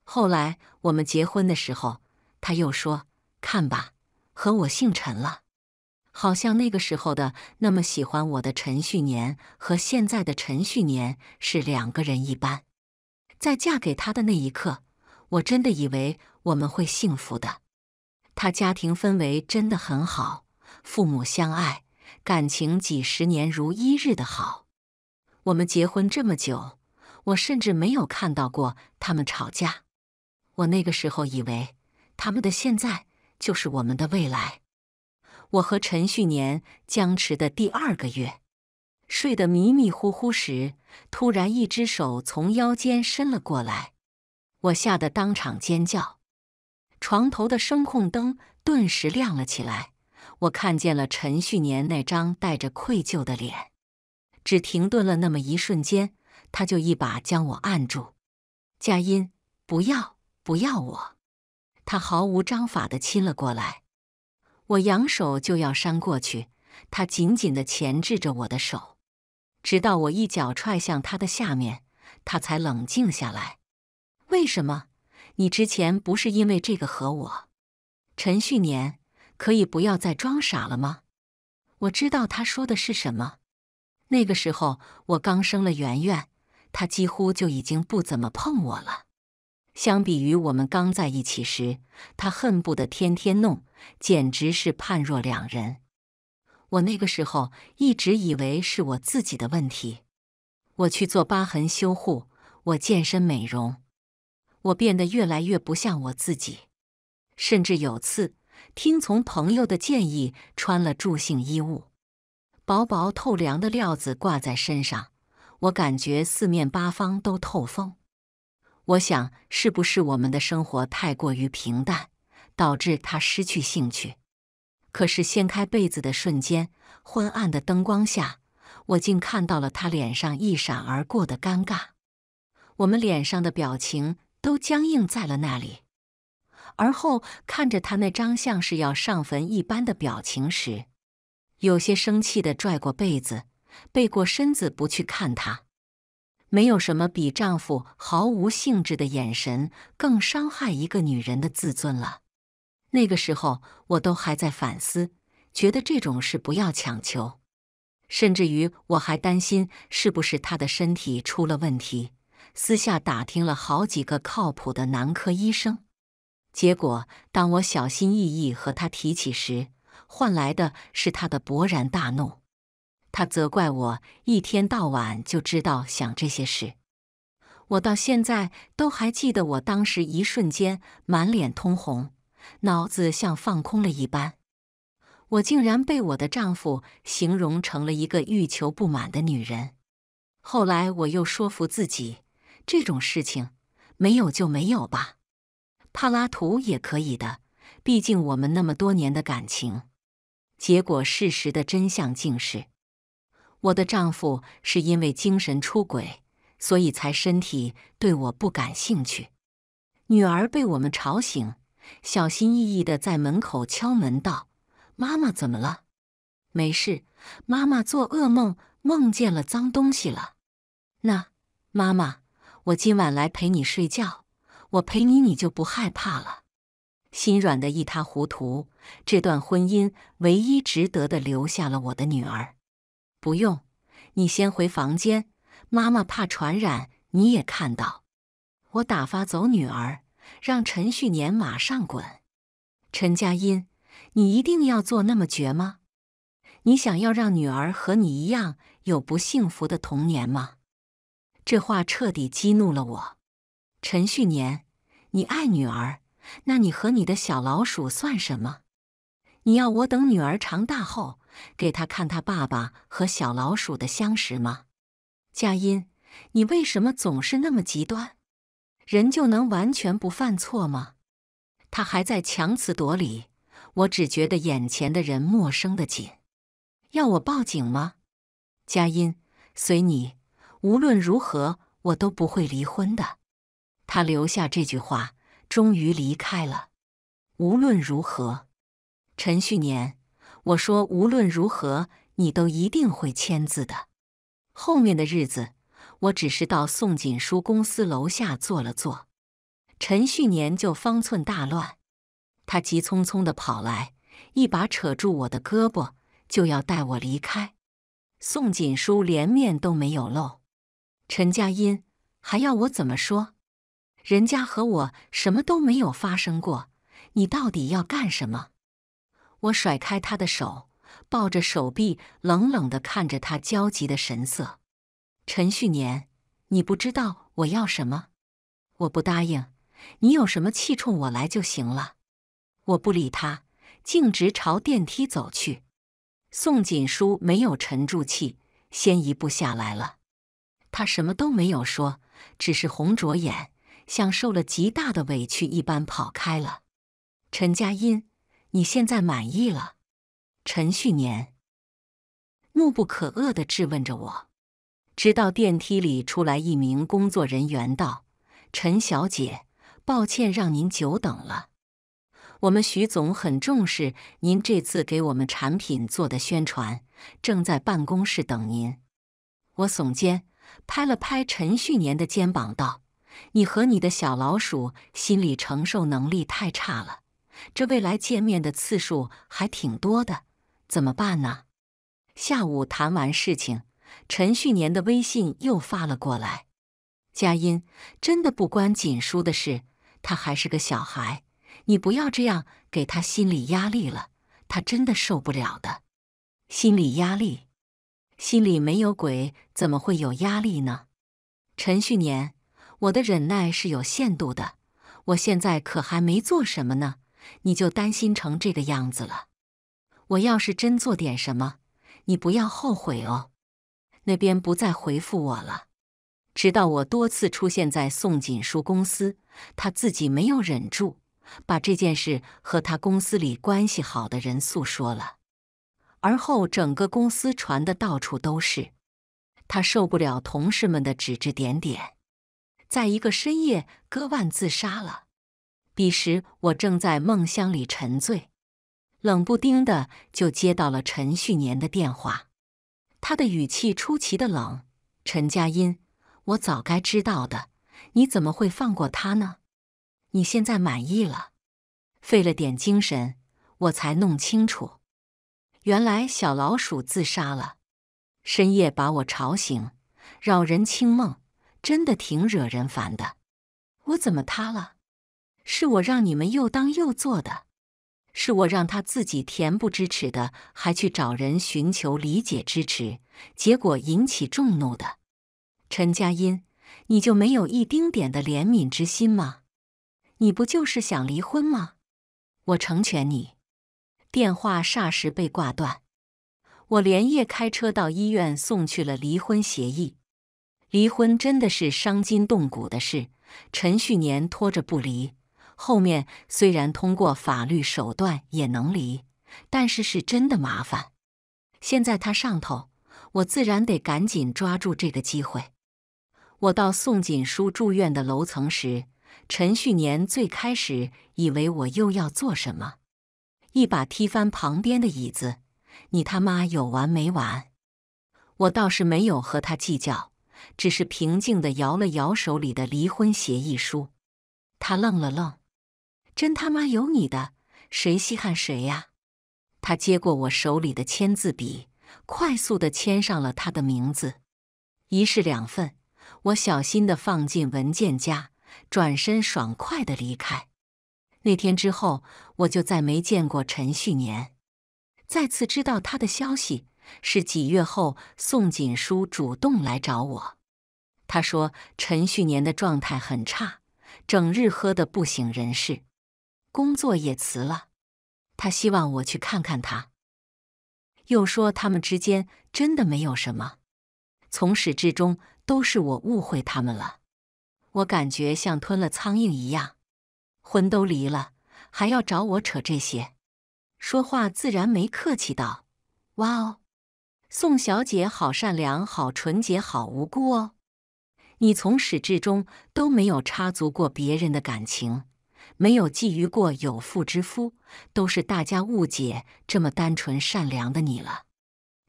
后来我们结婚的时候，他又说：“看吧，和我姓陈了，好像那个时候的那么喜欢我的陈旭年和现在的陈旭年是两个人一般。”在嫁给他的那一刻，我真的以为我们会幸福的。他家庭氛围真的很好，父母相爱，感情几十年如一日的好。我们结婚这么久，我甚至没有看到过他们吵架。我那个时候以为，他们的现在就是我们的未来。我和陈旭年僵持的第二个月，睡得迷迷糊糊时，突然一只手从腰间伸了过来，我吓得当场尖叫。床头的声控灯顿时亮了起来，我看见了陈旭年那张带着愧疚的脸。只停顿了那么一瞬间，他就一把将我按住：“佳音，不要。”不要我，他毫无章法的亲了过来，我扬手就要扇过去，他紧紧的钳制着我的手，直到我一脚踹向他的下面，他才冷静下来。为什么？你之前不是因为这个和我？陈旭年，可以不要再装傻了吗？我知道他说的是什么。那个时候我刚生了圆圆，他几乎就已经不怎么碰我了。相比于我们刚在一起时，他恨不得天天弄，简直是判若两人。我那个时候一直以为是我自己的问题，我去做疤痕修护，我健身美容，我变得越来越不像我自己。甚至有次听从朋友的建议，穿了助性衣物，薄薄透凉的料子挂在身上，我感觉四面八方都透风。我想，是不是我们的生活太过于平淡，导致他失去兴趣？可是掀开被子的瞬间，昏暗的灯光下，我竟看到了他脸上一闪而过的尴尬。我们脸上的表情都僵硬在了那里。而后看着他那张像是要上坟一般的表情时，有些生气的拽过被子，背过身子不去看他。没有什么比丈夫毫无兴致的眼神更伤害一个女人的自尊了。那个时候，我都还在反思，觉得这种事不要强求，甚至于我还担心是不是他的身体出了问题，私下打听了好几个靠谱的男科医生。结果，当我小心翼翼和他提起时，换来的是他的勃然大怒。他责怪我一天到晚就知道想这些事，我到现在都还记得，我当时一瞬间满脸通红，脑子像放空了一般，我竟然被我的丈夫形容成了一个欲求不满的女人。后来我又说服自己，这种事情没有就没有吧，帕拉图也可以的，毕竟我们那么多年的感情。结果事实的真相竟是。我的丈夫是因为精神出轨，所以才身体对我不感兴趣。女儿被我们吵醒，小心翼翼的在门口敲门道：“妈妈怎么了？”“没事，妈妈做噩梦，梦见了脏东西了。”“那妈妈，我今晚来陪你睡觉，我陪你，你就不害怕了。”心软的一塌糊涂，这段婚姻唯一值得的留下了我的女儿。不用，你先回房间。妈妈怕传染，你也看到，我打发走女儿，让陈旭年马上滚。陈佳音，你一定要做那么绝吗？你想要让女儿和你一样有不幸福的童年吗？这话彻底激怒了我。陈旭年，你爱女儿，那你和你的小老鼠算什么？你要我等女儿长大后？给他看他爸爸和小老鼠的相识吗？佳音，你为什么总是那么极端？人就能完全不犯错吗？他还在强词夺理，我只觉得眼前的人陌生的紧。要我报警吗？佳音，随你。无论如何，我都不会离婚的。他留下这句话，终于离开了。无论如何，陈旭年。我说：“无论如何，你都一定会签字的。”后面的日子，我只是到宋锦书公司楼下坐了坐，陈旭年就方寸大乱。他急匆匆的跑来，一把扯住我的胳膊，就要带我离开。宋锦书连面都没有露，陈佳音还要我怎么说？人家和我什么都没有发生过，你到底要干什么？我甩开他的手，抱着手臂，冷冷的看着他焦急的神色。陈旭年，你不知道我要什么？我不答应，你有什么气冲我来就行了。我不理他，径直朝电梯走去。宋锦书没有沉住气，先一步下来了。他什么都没有说，只是红着眼，像受了极大的委屈一般跑开了。陈佳音。你现在满意了？陈旭年怒不可遏的质问着我，直到电梯里出来一名工作人员道：“陈小姐，抱歉让您久等了，我们徐总很重视您这次给我们产品做的宣传，正在办公室等您。”我耸肩，拍了拍陈旭年的肩膀道：“你和你的小老鼠心理承受能力太差了。”这未来见面的次数还挺多的，怎么办呢？下午谈完事情，陈旭年的微信又发了过来：“佳音，真的不关锦书的事，他还是个小孩，你不要这样给他心理压力了，他真的受不了的。心理压力？心里没有鬼，怎么会有压力呢？”陈旭年，我的忍耐是有限度的，我现在可还没做什么呢。你就担心成这个样子了。我要是真做点什么，你不要后悔哦。那边不再回复我了，直到我多次出现在宋锦书公司，他自己没有忍住，把这件事和他公司里关系好的人诉说了，而后整个公司传的到处都是。他受不了同事们的指指点点，在一个深夜割腕自杀了。彼时我正在梦乡里沉醉，冷不丁的就接到了陈旭年的电话，他的语气出奇的冷。陈佳音，我早该知道的，你怎么会放过他呢？你现在满意了？费了点精神，我才弄清楚，原来小老鼠自杀了。深夜把我吵醒，扰人清梦，真的挺惹人烦的。我怎么他了？是我让你们又当又做的，是我让他自己恬不知耻的，还去找人寻求理解支持，结果引起众怒的。陈佳音，你就没有一丁点的怜悯之心吗？你不就是想离婚吗？我成全你。电话霎时被挂断，我连夜开车到医院送去了离婚协议。离婚真的是伤筋动骨的事，陈旭年拖着不离。后面虽然通过法律手段也能离，但是是真的麻烦。现在他上头，我自然得赶紧抓住这个机会。我到宋锦书住院的楼层时，陈旭年最开始以为我又要做什么，一把踢翻旁边的椅子：“你他妈有完没完？”我倒是没有和他计较，只是平静地摇了摇手里的离婚协议书。他愣了愣。真他妈有你的，谁稀罕谁呀！他接过我手里的签字笔，快速的签上了他的名字，一式两份，我小心的放进文件夹，转身爽快的离开。那天之后，我就再没见过陈旭年。再次知道他的消息，是几月后，宋锦书主动来找我，他说陈旭年的状态很差，整日喝得不省人事。工作也辞了，他希望我去看看他。又说他们之间真的没有什么，从始至终都是我误会他们了。我感觉像吞了苍蝇一样，婚都离了，还要找我扯这些，说话自然没客气道：“哇哦，宋小姐好善良，好纯洁，好无辜哦！你从始至终都没有插足过别人的感情。”没有觊觎过有妇之夫，都是大家误解这么单纯善良的你了。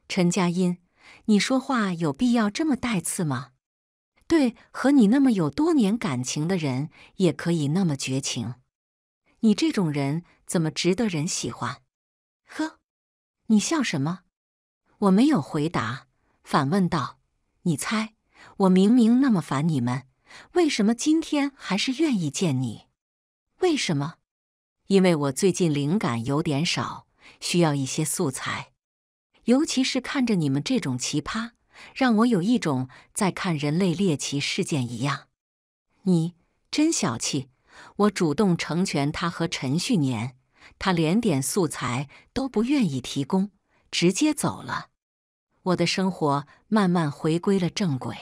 陈佳音，你说话有必要这么带刺吗？对，和你那么有多年感情的人，也可以那么绝情？你这种人怎么值得人喜欢？呵，你笑什么？我没有回答，反问道：“你猜，我明明那么烦你们，为什么今天还是愿意见你？”为什么？因为我最近灵感有点少，需要一些素材。尤其是看着你们这种奇葩，让我有一种在看人类猎奇事件一样。你真小气！我主动成全他和陈旭年，他连点素材都不愿意提供，直接走了。我的生活慢慢回归了正轨。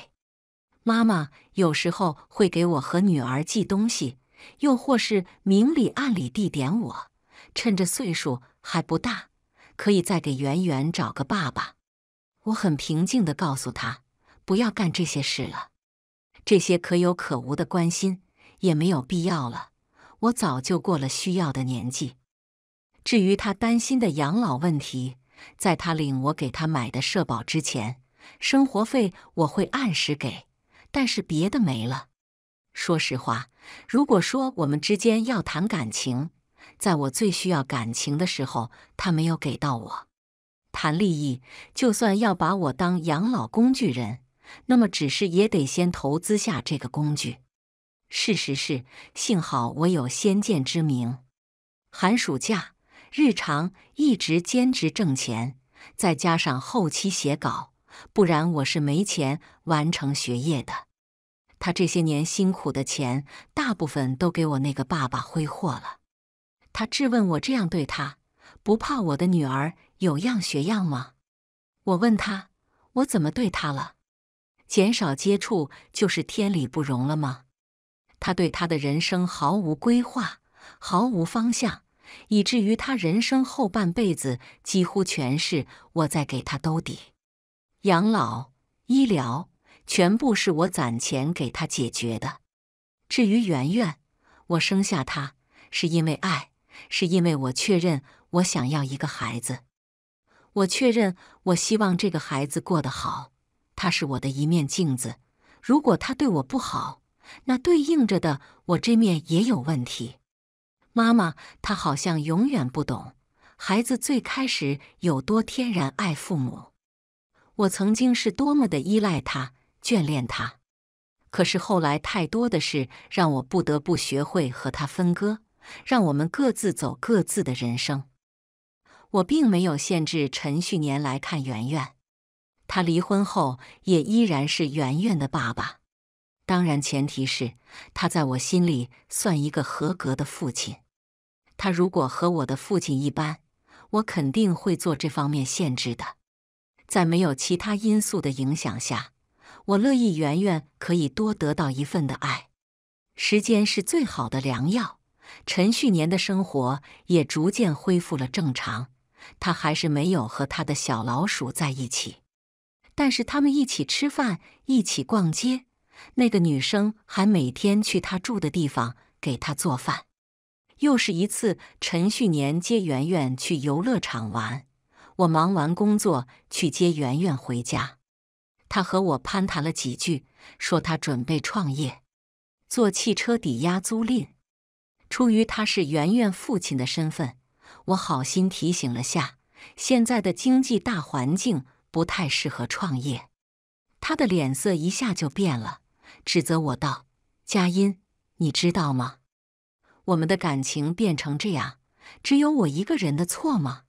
妈妈有时候会给我和女儿寄东西。又或是明里暗里地点我，趁着岁数还不大，可以再给圆圆找个爸爸。我很平静地告诉他：“不要干这些事了，这些可有可无的关心也没有必要了。我早就过了需要的年纪。至于他担心的养老问题，在他领我给他买的社保之前，生活费我会按时给，但是别的没了。”说实话，如果说我们之间要谈感情，在我最需要感情的时候，他没有给到我；谈利益，就算要把我当养老工具人，那么只是也得先投资下这个工具。事实是，幸好我有先见之明，寒暑假、日常一直兼职挣钱，再加上后期写稿，不然我是没钱完成学业的。他这些年辛苦的钱，大部分都给我那个爸爸挥霍了。他质问我这样对他，不怕我的女儿有样学样吗？我问他，我怎么对他了？减少接触就是天理不容了吗？他对他的人生毫无规划，毫无方向，以至于他人生后半辈子几乎全是我在给他兜底，养老、医疗。全部是我攒钱给他解决的。至于圆圆，我生下他是因为爱，是因为我确认我想要一个孩子，我确认我希望这个孩子过得好。他是我的一面镜子，如果他对我不好，那对应着的我这面也有问题。妈妈，他好像永远不懂孩子最开始有多天然爱父母。我曾经是多么的依赖他。眷恋他，可是后来太多的事让我不得不学会和他分割，让我们各自走各自的人生。我并没有限制陈旭年来看圆圆，他离婚后也依然是圆圆的爸爸。当然，前提是他在我心里算一个合格的父亲。他如果和我的父亲一般，我肯定会做这方面限制的。在没有其他因素的影响下。我乐意，圆圆可以多得到一份的爱。时间是最好的良药。陈旭年的生活也逐渐恢复了正常。他还是没有和他的小老鼠在一起，但是他们一起吃饭，一起逛街。那个女生还每天去他住的地方给他做饭。又是一次，陈旭年接圆圆去游乐场玩。我忙完工作去接圆圆回家。他和我攀谈了几句，说他准备创业，做汽车抵押租赁。出于他是圆圆父亲的身份，我好心提醒了下，现在的经济大环境不太适合创业。他的脸色一下就变了，指责我道：“佳音，你知道吗？我们的感情变成这样，只有我一个人的错吗？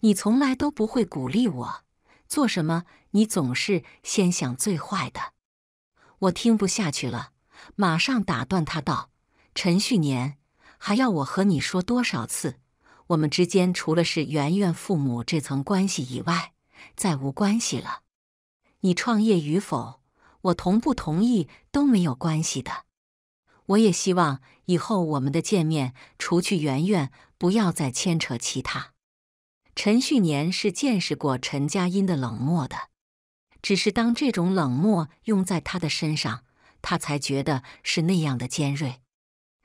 你从来都不会鼓励我，做什么？”你总是先想最坏的，我听不下去了，马上打断他道：“陈旭年，还要我和你说多少次？我们之间除了是圆圆父母这层关系以外，再无关系了。你创业与否，我同不同意都没有关系的。我也希望以后我们的见面，除去圆圆，不要再牵扯其他。”陈旭年是见识过陈佳音的冷漠的。只是当这种冷漠用在他的身上，他才觉得是那样的尖锐。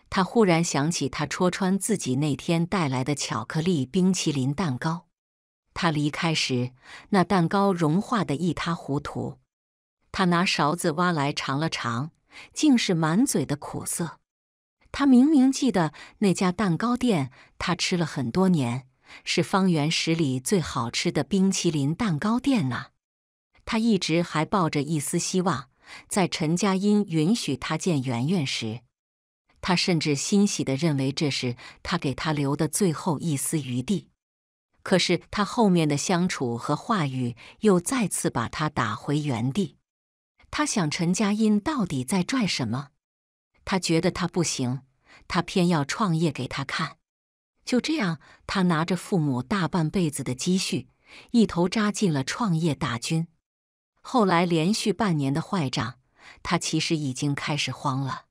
他忽然想起，他戳穿自己那天带来的巧克力冰淇淋蛋糕。他离开时，那蛋糕融化的一塌糊涂。他拿勺子挖来尝了尝，竟是满嘴的苦涩。他明明记得那家蛋糕店，他吃了很多年，是方圆十里最好吃的冰淇淋蛋糕店呢。他一直还抱着一丝希望，在陈佳音允许他见圆圆时，他甚至欣喜地认为这是他给他留的最后一丝余地。可是他后面的相处和话语又再次把他打回原地。他想，陈佳音到底在拽什么？他觉得他不行，他偏要创业给他看。就这样，他拿着父母大半辈子的积蓄，一头扎进了创业大军。后来连续半年的坏账，他其实已经开始慌了。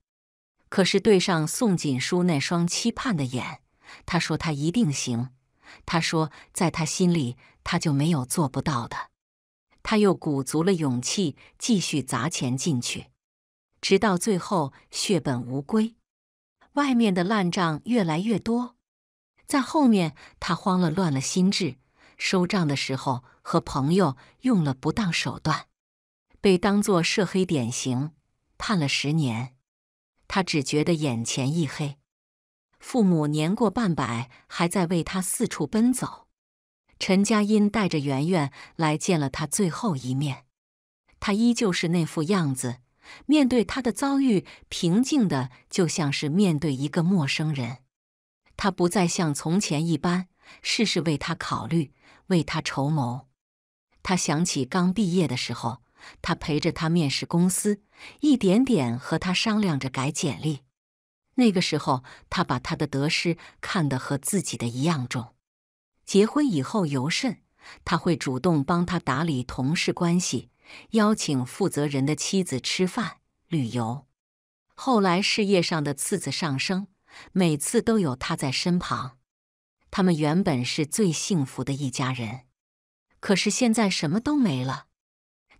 可是对上宋锦书那双期盼的眼，他说他一定行。他说在他心里，他就没有做不到的。他又鼓足了勇气，继续砸钱进去，直到最后血本无归。外面的烂账越来越多，在后面他慌了，乱了心智。收账的时候和朋友用了不当手段，被当作涉黑典型，判了十年。他只觉得眼前一黑，父母年过半百还在为他四处奔走。陈佳音带着圆圆来见了他最后一面，他依旧是那副样子，面对他的遭遇平静的就像是面对一个陌生人。他不再像从前一般。事事为他考虑，为他筹谋。他想起刚毕业的时候，他陪着他面试公司，一点点和他商量着改简历。那个时候，他把他的得失看得和自己的一样重。结婚以后尤甚，他会主动帮他打理同事关系，邀请负责人的妻子吃饭、旅游。后来事业上的次次上升，每次都有他在身旁。他们原本是最幸福的一家人，可是现在什么都没了。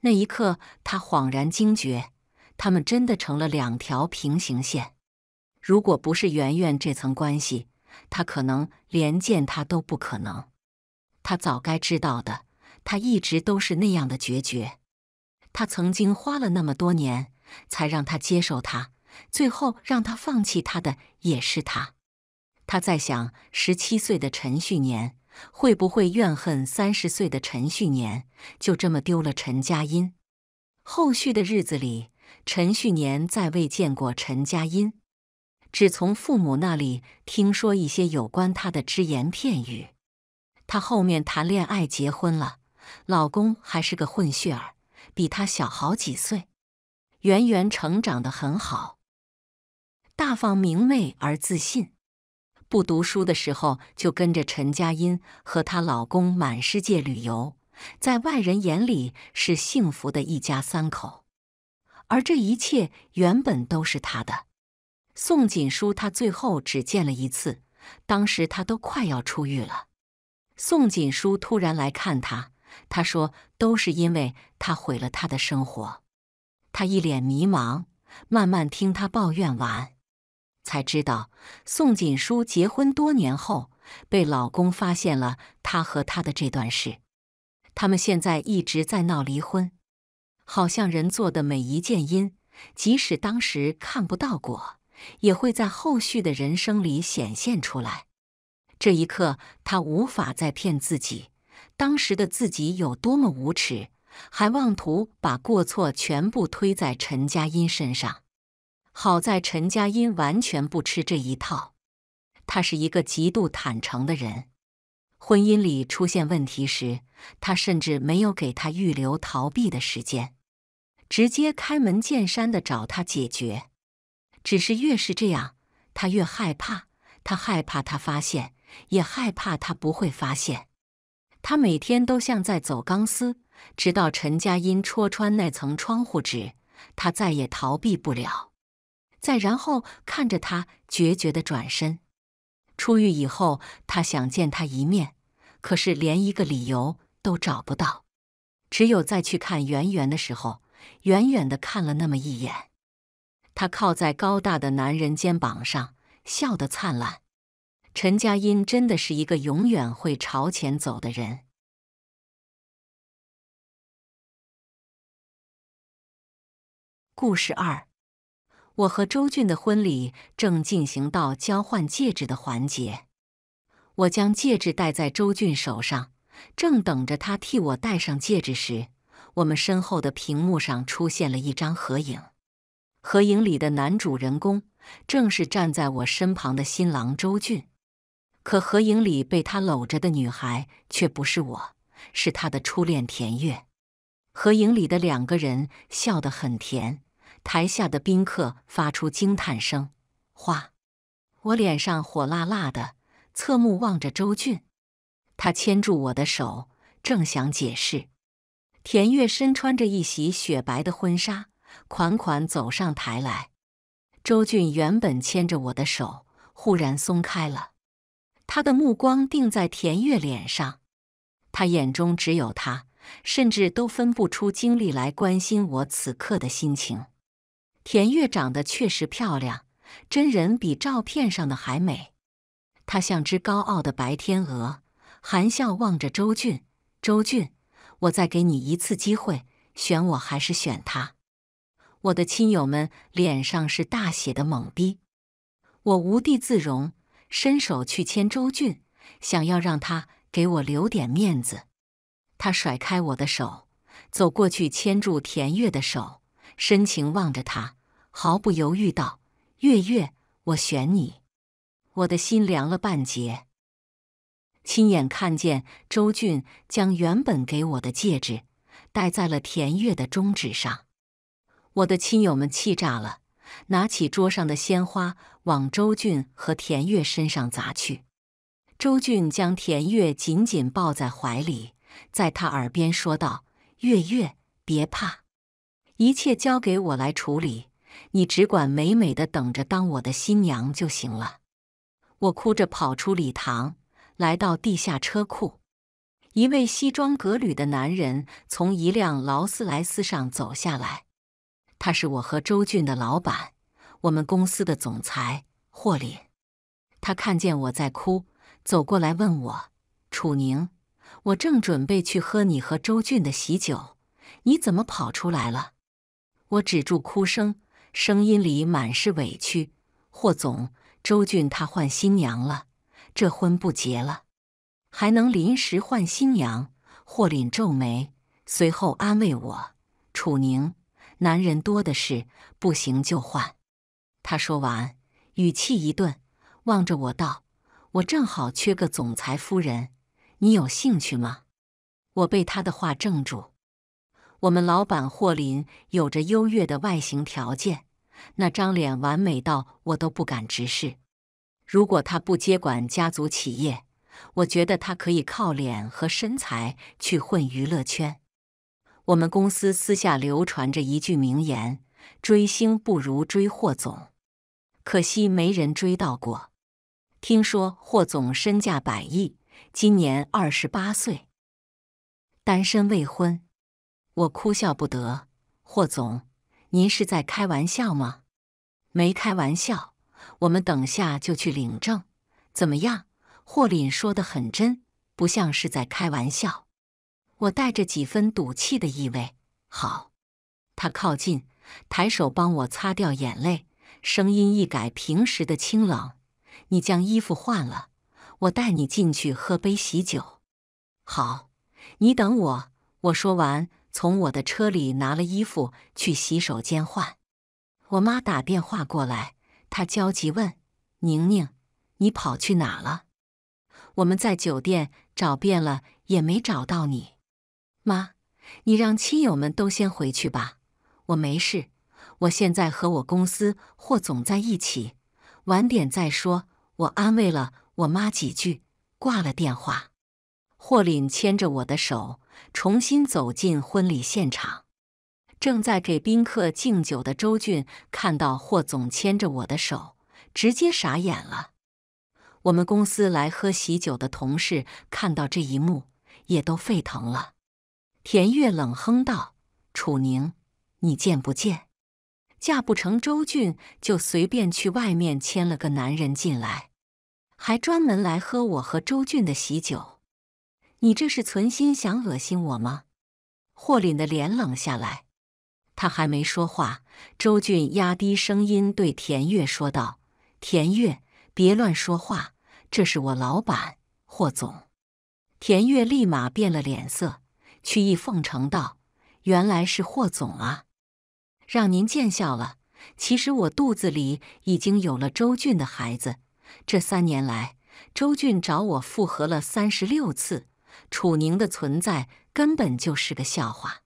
那一刻，他恍然惊觉，他们真的成了两条平行线。如果不是圆圆这层关系，他可能连见他都不可能。他早该知道的，他一直都是那样的决绝。他曾经花了那么多年才让他接受他，最后让他放弃他的也是他。他在想，十七岁的陈旭年会不会怨恨三十岁的陈旭年就这么丢了陈佳音？后续的日子里，陈旭年再未见过陈佳音，只从父母那里听说一些有关他的只言片语。他后面谈恋爱结婚了，老公还是个混血儿，比他小好几岁。圆圆成长得很好，大方明媚而自信。不读书的时候，就跟着陈佳音和她老公满世界旅游，在外人眼里是幸福的一家三口。而这一切原本都是他的。宋锦书，他最后只见了一次，当时他都快要出狱了。宋锦书突然来看他，他说：“都是因为他毁了他的生活。”他一脸迷茫，慢慢听他抱怨完。才知道，宋锦书结婚多年后，被老公发现了她和他的这段事。他们现在一直在闹离婚。好像人做的每一件因，即使当时看不到果，也会在后续的人生里显现出来。这一刻，他无法再骗自己，当时的自己有多么无耻，还妄图把过错全部推在陈佳音身上。好在陈佳茵完全不吃这一套，他是一个极度坦诚的人。婚姻里出现问题时，他甚至没有给他预留逃避的时间，直接开门见山的找他解决。只是越是这样，他越害怕，他害怕他发现，也害怕他不会发现。他每天都像在走钢丝，直到陈佳茵戳穿那层窗户纸，他再也逃避不了。再然后，看着他决绝的转身。出狱以后，他想见他一面，可是连一个理由都找不到。只有再去看圆圆的时候，远远的看了那么一眼。他靠在高大的男人肩膀上，笑得灿烂。陈佳音真的是一个永远会朝前走的人。故事二。我和周俊的婚礼正进行到交换戒指的环节，我将戒指戴在周俊手上，正等着他替我戴上戒指时，我们身后的屏幕上出现了一张合影。合影里的男主人公正是站在我身旁的新郎周俊，可合影里被他搂着的女孩却不是我，是他的初恋田悦。合影里的两个人笑得很甜。台下的宾客发出惊叹声。哗！我脸上火辣辣的，侧目望着周俊。他牵住我的手，正想解释，田月身穿着一袭雪白的婚纱，款款走上台来。周俊原本牵着我的手，忽然松开了。他的目光定在田月脸上，他眼中只有她，甚至都分不出精力来关心我此刻的心情。田月长得确实漂亮，真人比照片上的还美。她像只高傲的白天鹅，含笑望着周俊。周俊，我再给你一次机会，选我还是选她？我的亲友们脸上是大写的懵逼，我无地自容，伸手去牵周俊，想要让他给我留点面子。他甩开我的手，走过去牵住田月的手。深情望着他，毫不犹豫道：“月月，我选你。”我的心凉了半截。亲眼看见周俊将原本给我的戒指戴在了田月的中指上，我的亲友们气炸了，拿起桌上的鲜花往周俊和田月身上砸去。周俊将田月紧紧抱在怀里，在他耳边说道：“月月，别怕。”一切交给我来处理，你只管美美的等着当我的新娘就行了。我哭着跑出礼堂，来到地下车库，一位西装革履的男人从一辆劳斯莱斯上走下来。他是我和周俊的老板，我们公司的总裁霍林。他看见我在哭，走过来问我：“楚宁，我正准备去喝你和周俊的喜酒，你怎么跑出来了？”我止住哭声，声音里满是委屈。霍总，周俊他换新娘了，这婚不结了，还能临时换新娘？霍凛皱眉，随后安慰我：“楚宁，男人多的是，不行就换。”他说完，语气一顿，望着我道：“我正好缺个总裁夫人，你有兴趣吗？”我被他的话怔住。我们老板霍林有着优越的外形条件，那张脸完美到我都不敢直视。如果他不接管家族企业，我觉得他可以靠脸和身材去混娱乐圈。我们公司私下流传着一句名言：“追星不如追霍总。”可惜没人追到过。听说霍总身价百亿，今年二十八岁，单身未婚。我哭笑不得，霍总，您是在开玩笑吗？没开玩笑，我们等下就去领证，怎么样？霍凛说的很真，不像是在开玩笑。我带着几分赌气的意味：“好。”他靠近，抬手帮我擦掉眼泪，声音一改平时的清冷：“你将衣服换了，我带你进去喝杯喜酒。”好，你等我。我说完。从我的车里拿了衣服去洗手间换。我妈打电话过来，她焦急问：“宁宁，你跑去哪了？我们在酒店找遍了也没找到你。”妈，你让亲友们都先回去吧，我没事。我现在和我公司霍总在一起，晚点再说。我安慰了我妈几句，挂了电话。霍林牵着我的手。重新走进婚礼现场，正在给宾客敬酒的周俊看到霍总牵着我的手，直接傻眼了。我们公司来喝喜酒的同事看到这一幕，也都沸腾了。田月冷哼道：“楚宁，你贱不贱？嫁不成周俊，就随便去外面牵了个男人进来，还专门来喝我和周俊的喜酒。”你这是存心想恶心我吗？霍凛的脸冷下来，他还没说话，周俊压低声音对田月说道：“田月，别乱说话，这是我老板，霍总。”田月立马变了脸色，曲意奉承道：“原来是霍总啊，让您见笑了。其实我肚子里已经有了周俊的孩子，这三年来，周俊找我复合了三十六次。”楚宁的存在根本就是个笑话。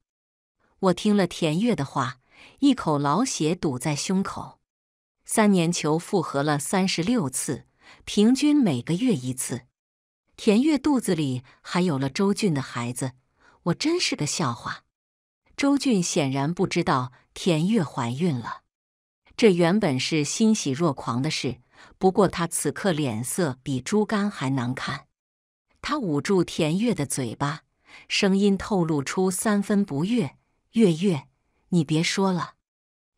我听了田月的话，一口老血堵在胸口。三年求复合了三十六次，平均每个月一次。田月肚子里还有了周俊的孩子，我真是个笑话。周俊显然不知道田月怀孕了，这原本是欣喜若狂的事，不过他此刻脸色比猪肝还难看。他捂住田月的嘴巴，声音透露出三分不悦：“悦悦，你别说了。”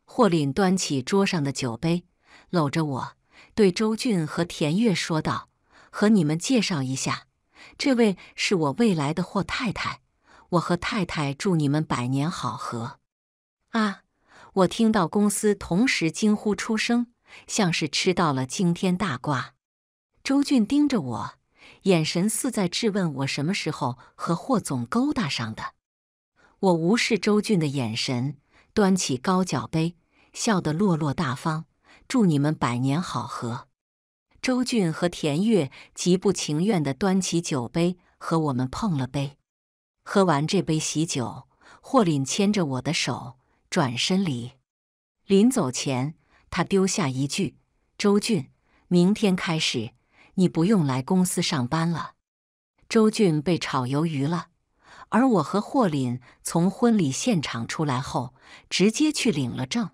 霍岭端起桌上的酒杯，搂着我对周俊和田月说道：“和你们介绍一下，这位是我未来的霍太太。我和太太祝你们百年好合。”啊！我听到公司同时惊呼出声，像是吃到了惊天大瓜。周俊盯着我。眼神似在质问我什么时候和霍总勾搭上的。我无视周俊的眼神，端起高脚杯，笑得落落大方，祝你们百年好合。周俊和田悦极不情愿地端起酒杯，和我们碰了杯。喝完这杯喜酒，霍凛牵着我的手转身离。临走前，他丢下一句：“周俊，明天开始。”你不用来公司上班了。周俊被炒鱿鱼了，而我和霍林从婚礼现场出来后，直接去领了证。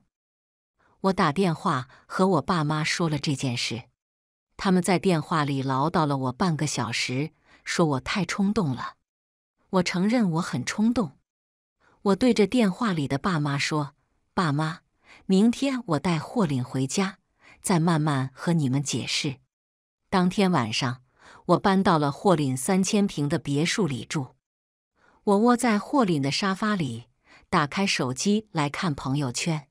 我打电话和我爸妈说了这件事，他们在电话里唠叨了我半个小时，说我太冲动了。我承认我很冲动。我对着电话里的爸妈说：“爸妈，明天我带霍林回家，再慢慢和你们解释。”当天晚上，我搬到了霍岭三千平的别墅里住。我窝在霍岭的沙发里，打开手机来看朋友圈。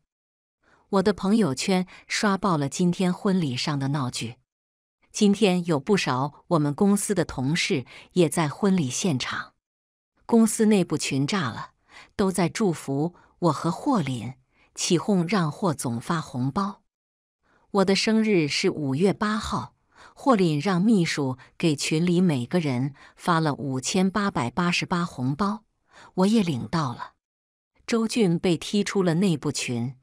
我的朋友圈刷爆了今天婚礼上的闹剧。今天有不少我们公司的同事也在婚礼现场，公司内部群炸了，都在祝福我和霍林，起哄让霍总发红包。我的生日是五月八号。霍林让秘书给群里每个人发了五千八百八十八红包，我也领到了。周俊被踢出了内部群。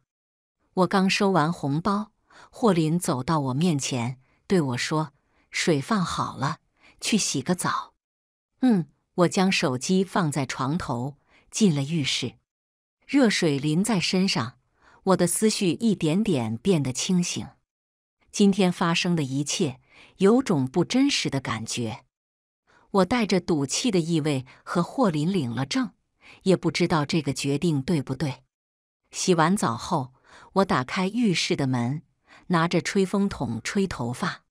我刚收完红包，霍林走到我面前对我说：“水放好了，去洗个澡。”嗯，我将手机放在床头，进了浴室。热水淋在身上，我的思绪一点点变得清醒。今天发生的一切。有种不真实的感觉，我带着赌气的意味和霍林领了证，也不知道这个决定对不对。洗完澡后，我打开浴室的门，拿着吹风筒吹头发。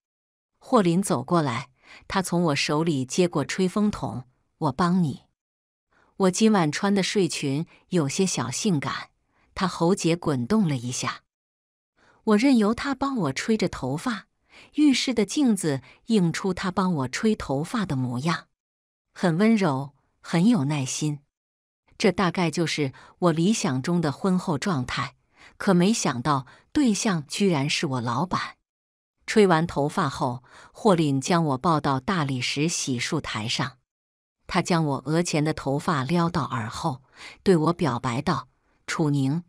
霍林走过来，他从我手里接过吹风筒，我帮你。我今晚穿的睡裙有些小性感，他喉结滚动了一下，我任由他帮我吹着头发。浴室的镜子映出他帮我吹头发的模样，很温柔，很有耐心。这大概就是我理想中的婚后状态。可没想到，对象居然是我老板。吹完头发后，霍林将我抱到大理石洗漱台上，他将我额前的头发撩到耳后，对我表白道：“楚宁，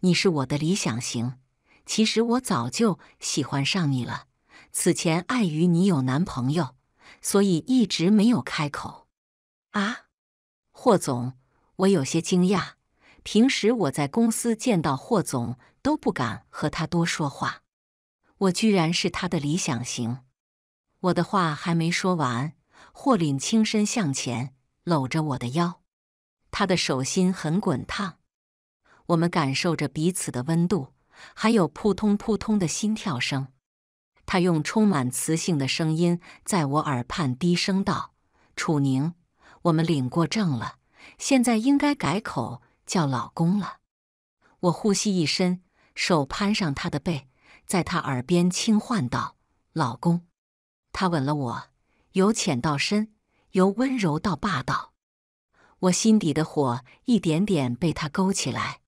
你是我的理想型。其实我早就喜欢上你了。”此前碍于你有男朋友，所以一直没有开口。啊，霍总，我有些惊讶。平时我在公司见到霍总都不敢和他多说话，我居然是他的理想型。我的话还没说完，霍凛轻身向前，搂着我的腰，他的手心很滚烫。我们感受着彼此的温度，还有扑通扑通的心跳声。他用充满磁性的声音在我耳畔低声道：“楚宁，我们领过证了，现在应该改口叫老公了。”我呼吸一深，手攀上他的背，在他耳边轻唤道：“老公。”他吻了我，由浅到深，由温柔到霸道。我心底的火一点点被他勾起来。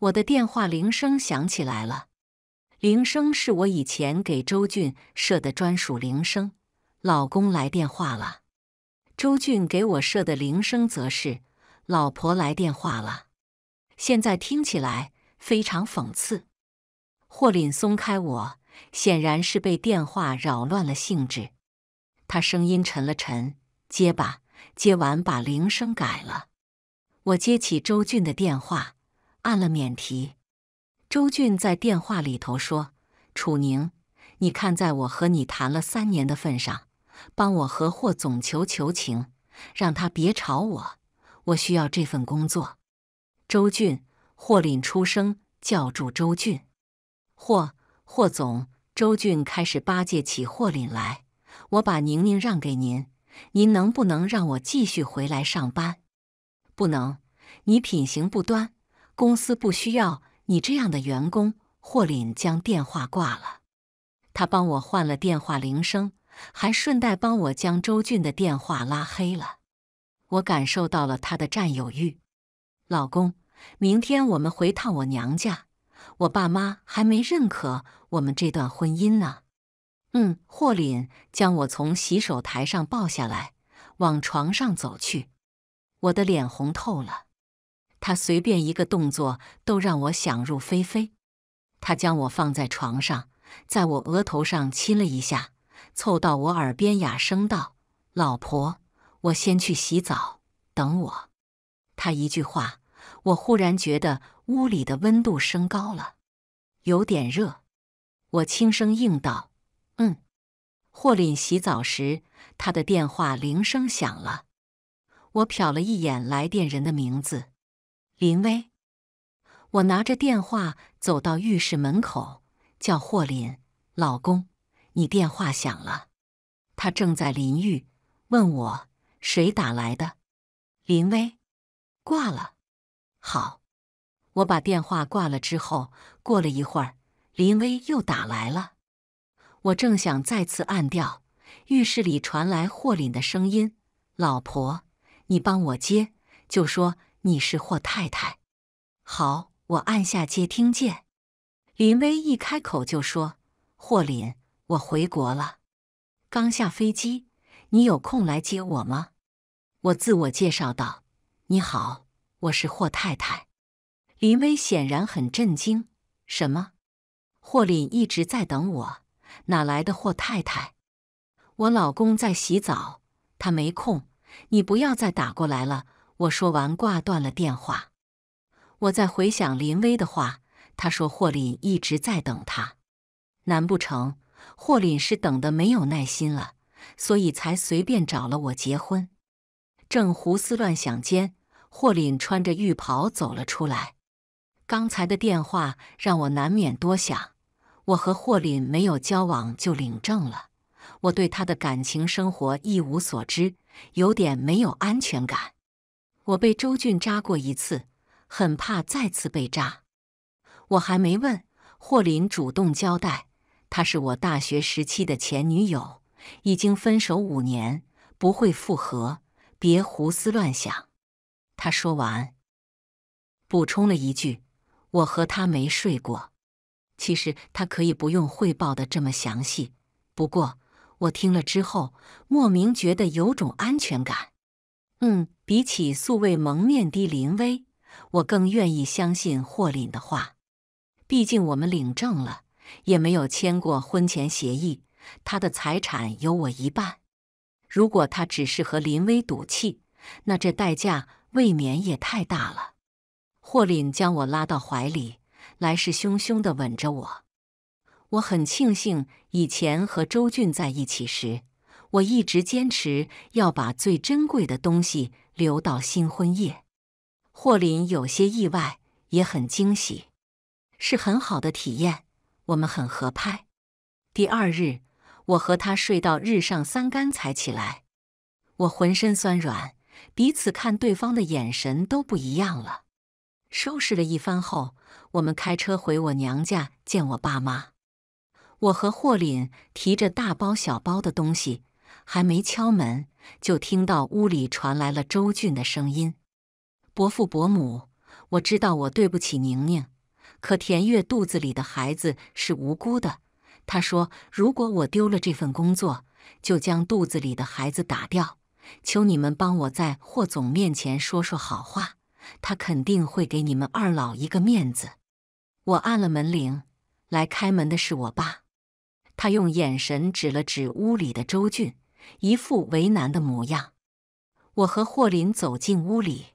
我的电话铃声响起来了。铃声是我以前给周俊设的专属铃声，老公来电话了。周俊给我设的铃声则是“老婆来电话了”，现在听起来非常讽刺。霍凛松开我，显然是被电话扰乱了兴致。他声音沉了沉，接吧，接完把铃声改了。我接起周俊的电话，按了免提。周俊在电话里头说：“楚宁，你看在我和你谈了三年的份上，帮我和霍总求求情，让他别吵我。我需要这份工作。”周俊，霍凛出声叫住周俊：“霍霍总。”周俊开始巴结起霍凛来：“我把宁宁让给您，您能不能让我继续回来上班？”“不能，你品行不端，公司不需要。”你这样的员工，霍林将电话挂了。他帮我换了电话铃声，还顺带帮我将周俊的电话拉黑了。我感受到了他的占有欲。老公，明天我们回趟我娘家，我爸妈还没认可我们这段婚姻呢。嗯，霍林将我从洗手台上抱下来，往床上走去。我的脸红透了。他随便一个动作都让我想入非非。他将我放在床上，在我额头上亲了一下，凑到我耳边哑声道：“老婆，我先去洗澡，等我。”他一句话，我忽然觉得屋里的温度升高了，有点热。我轻声应道：“嗯。”霍林洗澡时，他的电话铃声响了。我瞟了一眼来电人的名字。林薇，我拿着电话走到浴室门口，叫霍林：“老公，你电话响了。”他正在淋浴，问我：“谁打来的？”林薇，挂了。好，我把电话挂了之后，过了一会儿，林薇又打来了。我正想再次按掉，浴室里传来霍林的声音：“老婆，你帮我接，就说。”你是霍太太，好，我按下接听键。林威一开口就说：“霍林，我回国了，刚下飞机，你有空来接我吗？”我自我介绍道：“你好，我是霍太太。”林威显然很震惊：“什么？霍林一直在等我，哪来的霍太太？我老公在洗澡，他没空，你不要再打过来了。”我说完，挂断了电话。我在回想林威的话，他说霍林一直在等他。难不成霍林是等的没有耐心了，所以才随便找了我结婚？正胡思乱想间，霍林穿着浴袍走了出来。刚才的电话让我难免多想。我和霍林没有交往就领证了，我对他的感情生活一无所知，有点没有安全感。我被周俊扎过一次，很怕再次被扎。我还没问霍林主动交代，她是我大学时期的前女友，已经分手五年，不会复合。别胡思乱想。他说完，补充了一句：“我和她没睡过。”其实他可以不用汇报的这么详细，不过我听了之后，莫名觉得有种安全感。嗯。比起素未蒙面的林威，我更愿意相信霍岭的话。毕竟我们领证了，也没有签过婚前协议，他的财产有我一半。如果他只是和林威赌气，那这代价未免也太大了。霍岭将我拉到怀里，来势汹汹地吻着我。我很庆幸，以前和周俊在一起时，我一直坚持要把最珍贵的东西。留到新婚夜，霍林有些意外，也很惊喜，是很好的体验。我们很合拍。第二日，我和他睡到日上三竿才起来，我浑身酸软，彼此看对方的眼神都不一样了。收拾了一番后，我们开车回我娘家见我爸妈。我和霍林提着大包小包的东西，还没敲门。就听到屋里传来了周俊的声音：“伯父伯母，我知道我对不起宁宁，可田月肚子里的孩子是无辜的。她说，如果我丢了这份工作，就将肚子里的孩子打掉。求你们帮我在霍总面前说说好话，他肯定会给你们二老一个面子。”我按了门铃，来开门的是我爸，他用眼神指了指屋里的周俊。一副为难的模样。我和霍林走进屋里，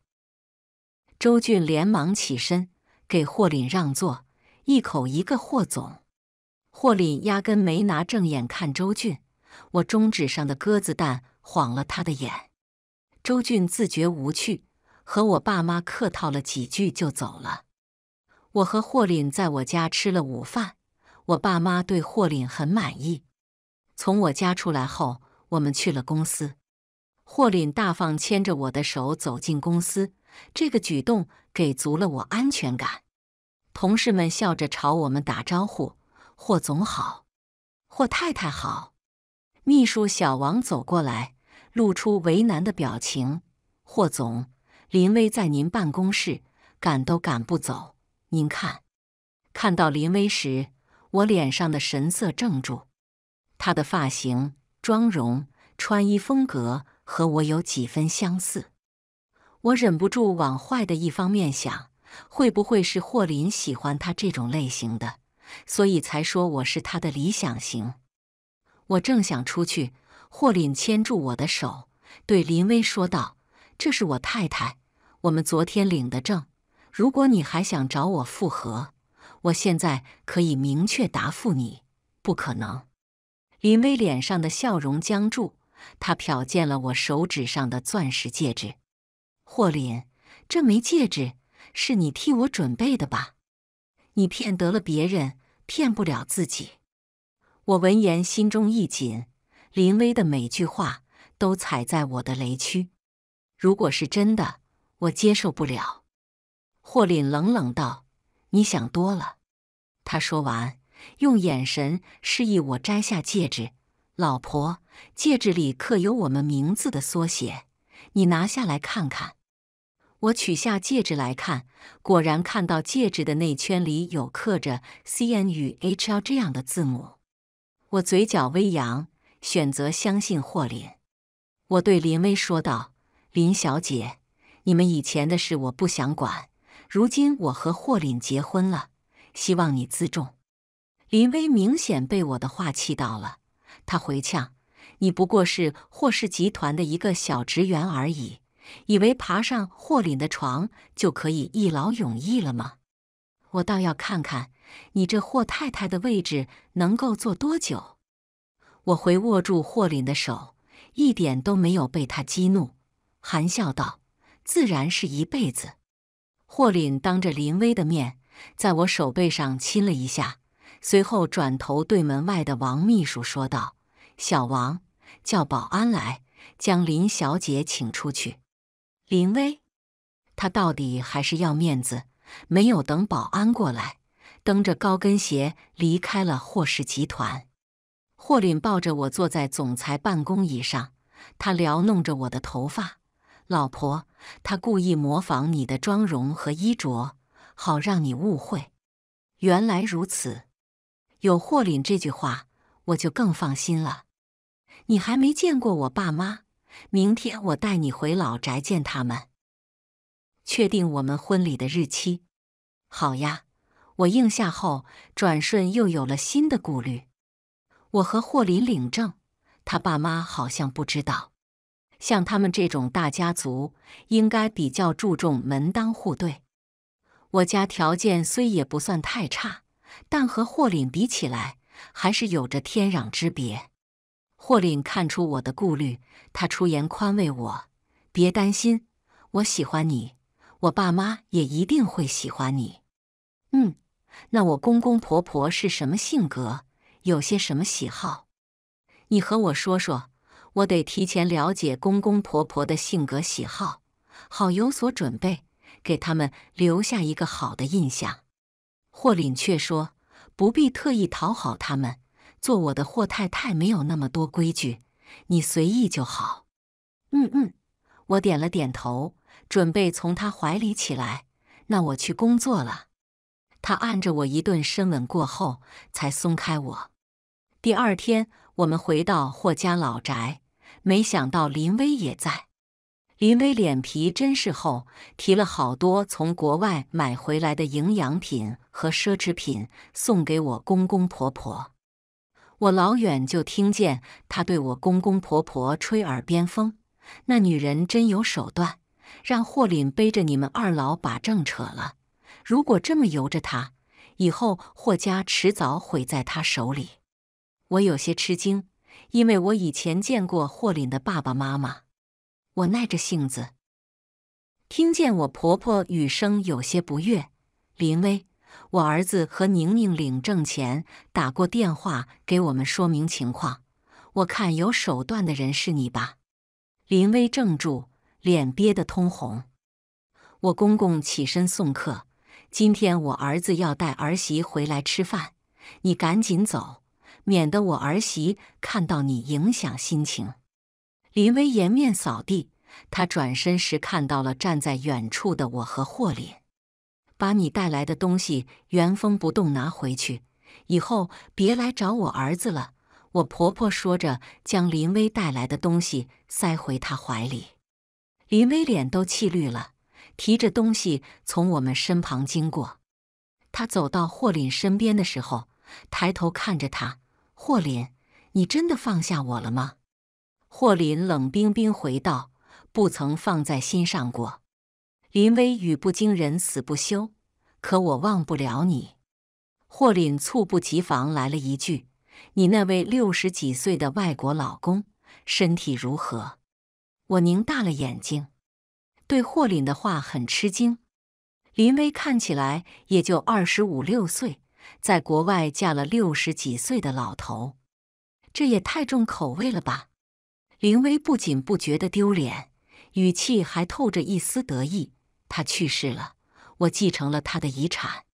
周俊连忙起身给霍林让座，一口一个霍总。霍林压根没拿正眼看周俊，我中指上的鸽子蛋晃了他的眼。周俊自觉无趣，和我爸妈客套了几句就走了。我和霍林在我家吃了午饭，我爸妈对霍林很满意。从我家出来后。我们去了公司，霍林大放牵着我的手走进公司，这个举动给足了我安全感。同事们笑着朝我们打招呼：“霍总好，霍太太好。”秘书小王走过来，露出为难的表情：“霍总，林威在您办公室，赶都赶不走。您看，看到林威时，我脸上的神色怔住。他的发型。”妆容、穿衣风格和我有几分相似，我忍不住往坏的一方面想，会不会是霍林喜欢他这种类型的，所以才说我是他的理想型？我正想出去，霍林牵住我的手，对林薇说道：“这是我太太，我们昨天领的证。如果你还想找我复合，我现在可以明确答复你，不可能。”林威脸上的笑容僵住，他瞟见了我手指上的钻石戒指。霍林，这枚戒指是你替我准备的吧？你骗得了别人，骗不了自己。我闻言心中一紧，林威的每句话都踩在我的雷区。如果是真的，我接受不了。霍林冷冷道：“你想多了。”他说完。用眼神示意我摘下戒指，老婆，戒指里刻有我们名字的缩写，你拿下来看看。我取下戒指来看，果然看到戒指的内圈里有刻着 “C N” 与 “H L” 这样的字母。我嘴角微扬，选择相信霍林。我对林薇说道：“林小姐，你们以前的事我不想管，如今我和霍林结婚了，希望你自重。”林威明显被我的话气到了，他回呛：“你不过是霍氏集团的一个小职员而已，以为爬上霍凛的床就可以一劳永逸了吗？我倒要看看你这霍太太的位置能够坐多久。”我回握住霍凛的手，一点都没有被他激怒，含笑道：“自然是一辈子。”霍凛当着林威的面，在我手背上亲了一下。随后转头对门外的王秘书说道：“小王，叫保安来，将林小姐请出去。”林薇，她到底还是要面子，没有等保安过来，蹬着高跟鞋离开了霍氏集团。霍凛抱着我坐在总裁办公椅上，他撩弄着我的头发。老婆，他故意模仿你的妆容和衣着，好让你误会。原来如此。有霍林这句话，我就更放心了。你还没见过我爸妈，明天我带你回老宅见他们，确定我们婚礼的日期。好呀，我应下后，转瞬又有了新的顾虑。我和霍林领证，他爸妈好像不知道。像他们这种大家族，应该比较注重门当户对。我家条件虽也不算太差。但和霍岭比起来，还是有着天壤之别。霍岭看出我的顾虑，他出言宽慰我：“别担心，我喜欢你，我爸妈也一定会喜欢你。”嗯，那我公公婆婆是什么性格？有些什么喜好？你和我说说，我得提前了解公公婆婆的性格喜好，好有所准备，给他们留下一个好的印象。霍岭却说。不必特意讨好他们，做我的霍太太没有那么多规矩，你随意就好。嗯嗯，我点了点头，准备从他怀里起来。那我去工作了。他按着我一顿深吻过后，才松开我。第二天，我们回到霍家老宅，没想到林威也在。林威脸皮真是厚，提了好多从国外买回来的营养品和奢侈品送给我公公婆婆。我老远就听见他对我公公婆婆吹耳边风，那女人真有手段，让霍岭背着你们二老把证扯了。如果这么由着他，以后霍家迟早毁在他手里。我有些吃惊，因为我以前见过霍岭的爸爸妈妈。我耐着性子，听见我婆婆语声有些不悦。林薇，我儿子和宁宁领证前打过电话给我们说明情况。我看有手段的人是你吧？林薇怔住，脸憋得通红。我公公起身送客。今天我儿子要带儿媳回来吃饭，你赶紧走，免得我儿媳看到你影响心情。林威颜面扫地，他转身时看到了站在远处的我和霍林。把你带来的东西原封不动拿回去，以后别来找我儿子了。我婆婆说着，将林威带来的东西塞回他怀里。林威脸都气绿了，提着东西从我们身旁经过。他走到霍林身边的时候，抬头看着他：“霍林，你真的放下我了吗？”霍林冷冰冰回道：“不曾放在心上过。”林威语不惊人死不休，可我忘不了你。霍林猝不及防来了一句：“你那位六十几岁的外国老公身体如何？”我凝大了眼睛，对霍林的话很吃惊。林威看起来也就二十五六岁，在国外嫁了六十几岁的老头，这也太重口味了吧？林威不仅不觉得丢脸，语气还透着一丝得意。他去世了，我继承了他的遗产。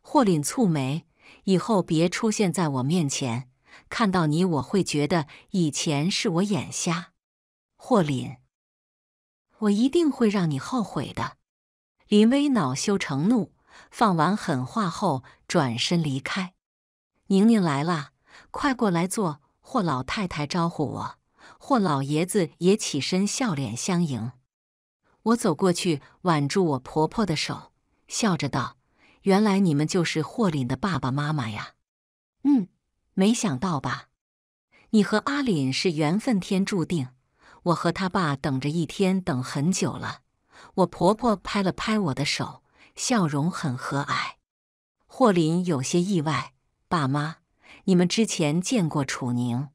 霍凛蹙眉：“以后别出现在我面前，看到你我会觉得以前是我眼瞎。”霍凛，我一定会让你后悔的。林威恼羞成怒，放完狠话后转身离开。宁宁来了，快过来坐。霍老太太招呼我。霍老爷子也起身，笑脸相迎。我走过去，挽住我婆婆的手，笑着道：“原来你们就是霍林的爸爸妈妈呀！”“嗯，没想到吧？你和阿林是缘分，天注定。我和他爸等着一天，等很久了。”我婆婆拍了拍我的手，笑容很和蔼。霍林有些意外：“爸妈，你们之前见过楚宁？”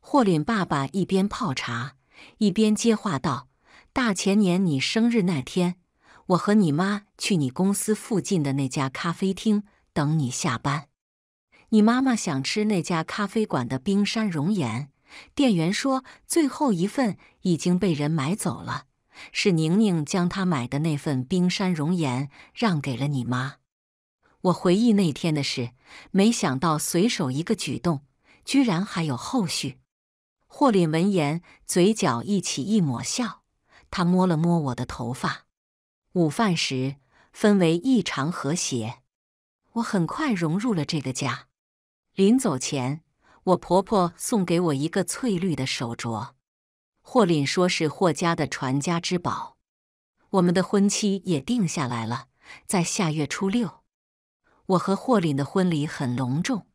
霍林爸爸一边泡茶，一边接话道：“大前年你生日那天，我和你妈去你公司附近的那家咖啡厅等你下班。你妈妈想吃那家咖啡馆的冰山熔岩，店员说最后一份已经被人买走了。是宁宁将她买的那份冰山熔岩让给了你妈。我回忆那天的事，没想到随手一个举动，居然还有后续。”霍凛闻言，嘴角溢起一抹笑。他摸了摸我的头发。午饭时，氛围异常和谐。我很快融入了这个家。临走前，我婆婆送给我一个翠绿的手镯。霍林说是霍家的传家之宝。我们的婚期也定下来了，在下月初六。我和霍林的婚礼很隆重。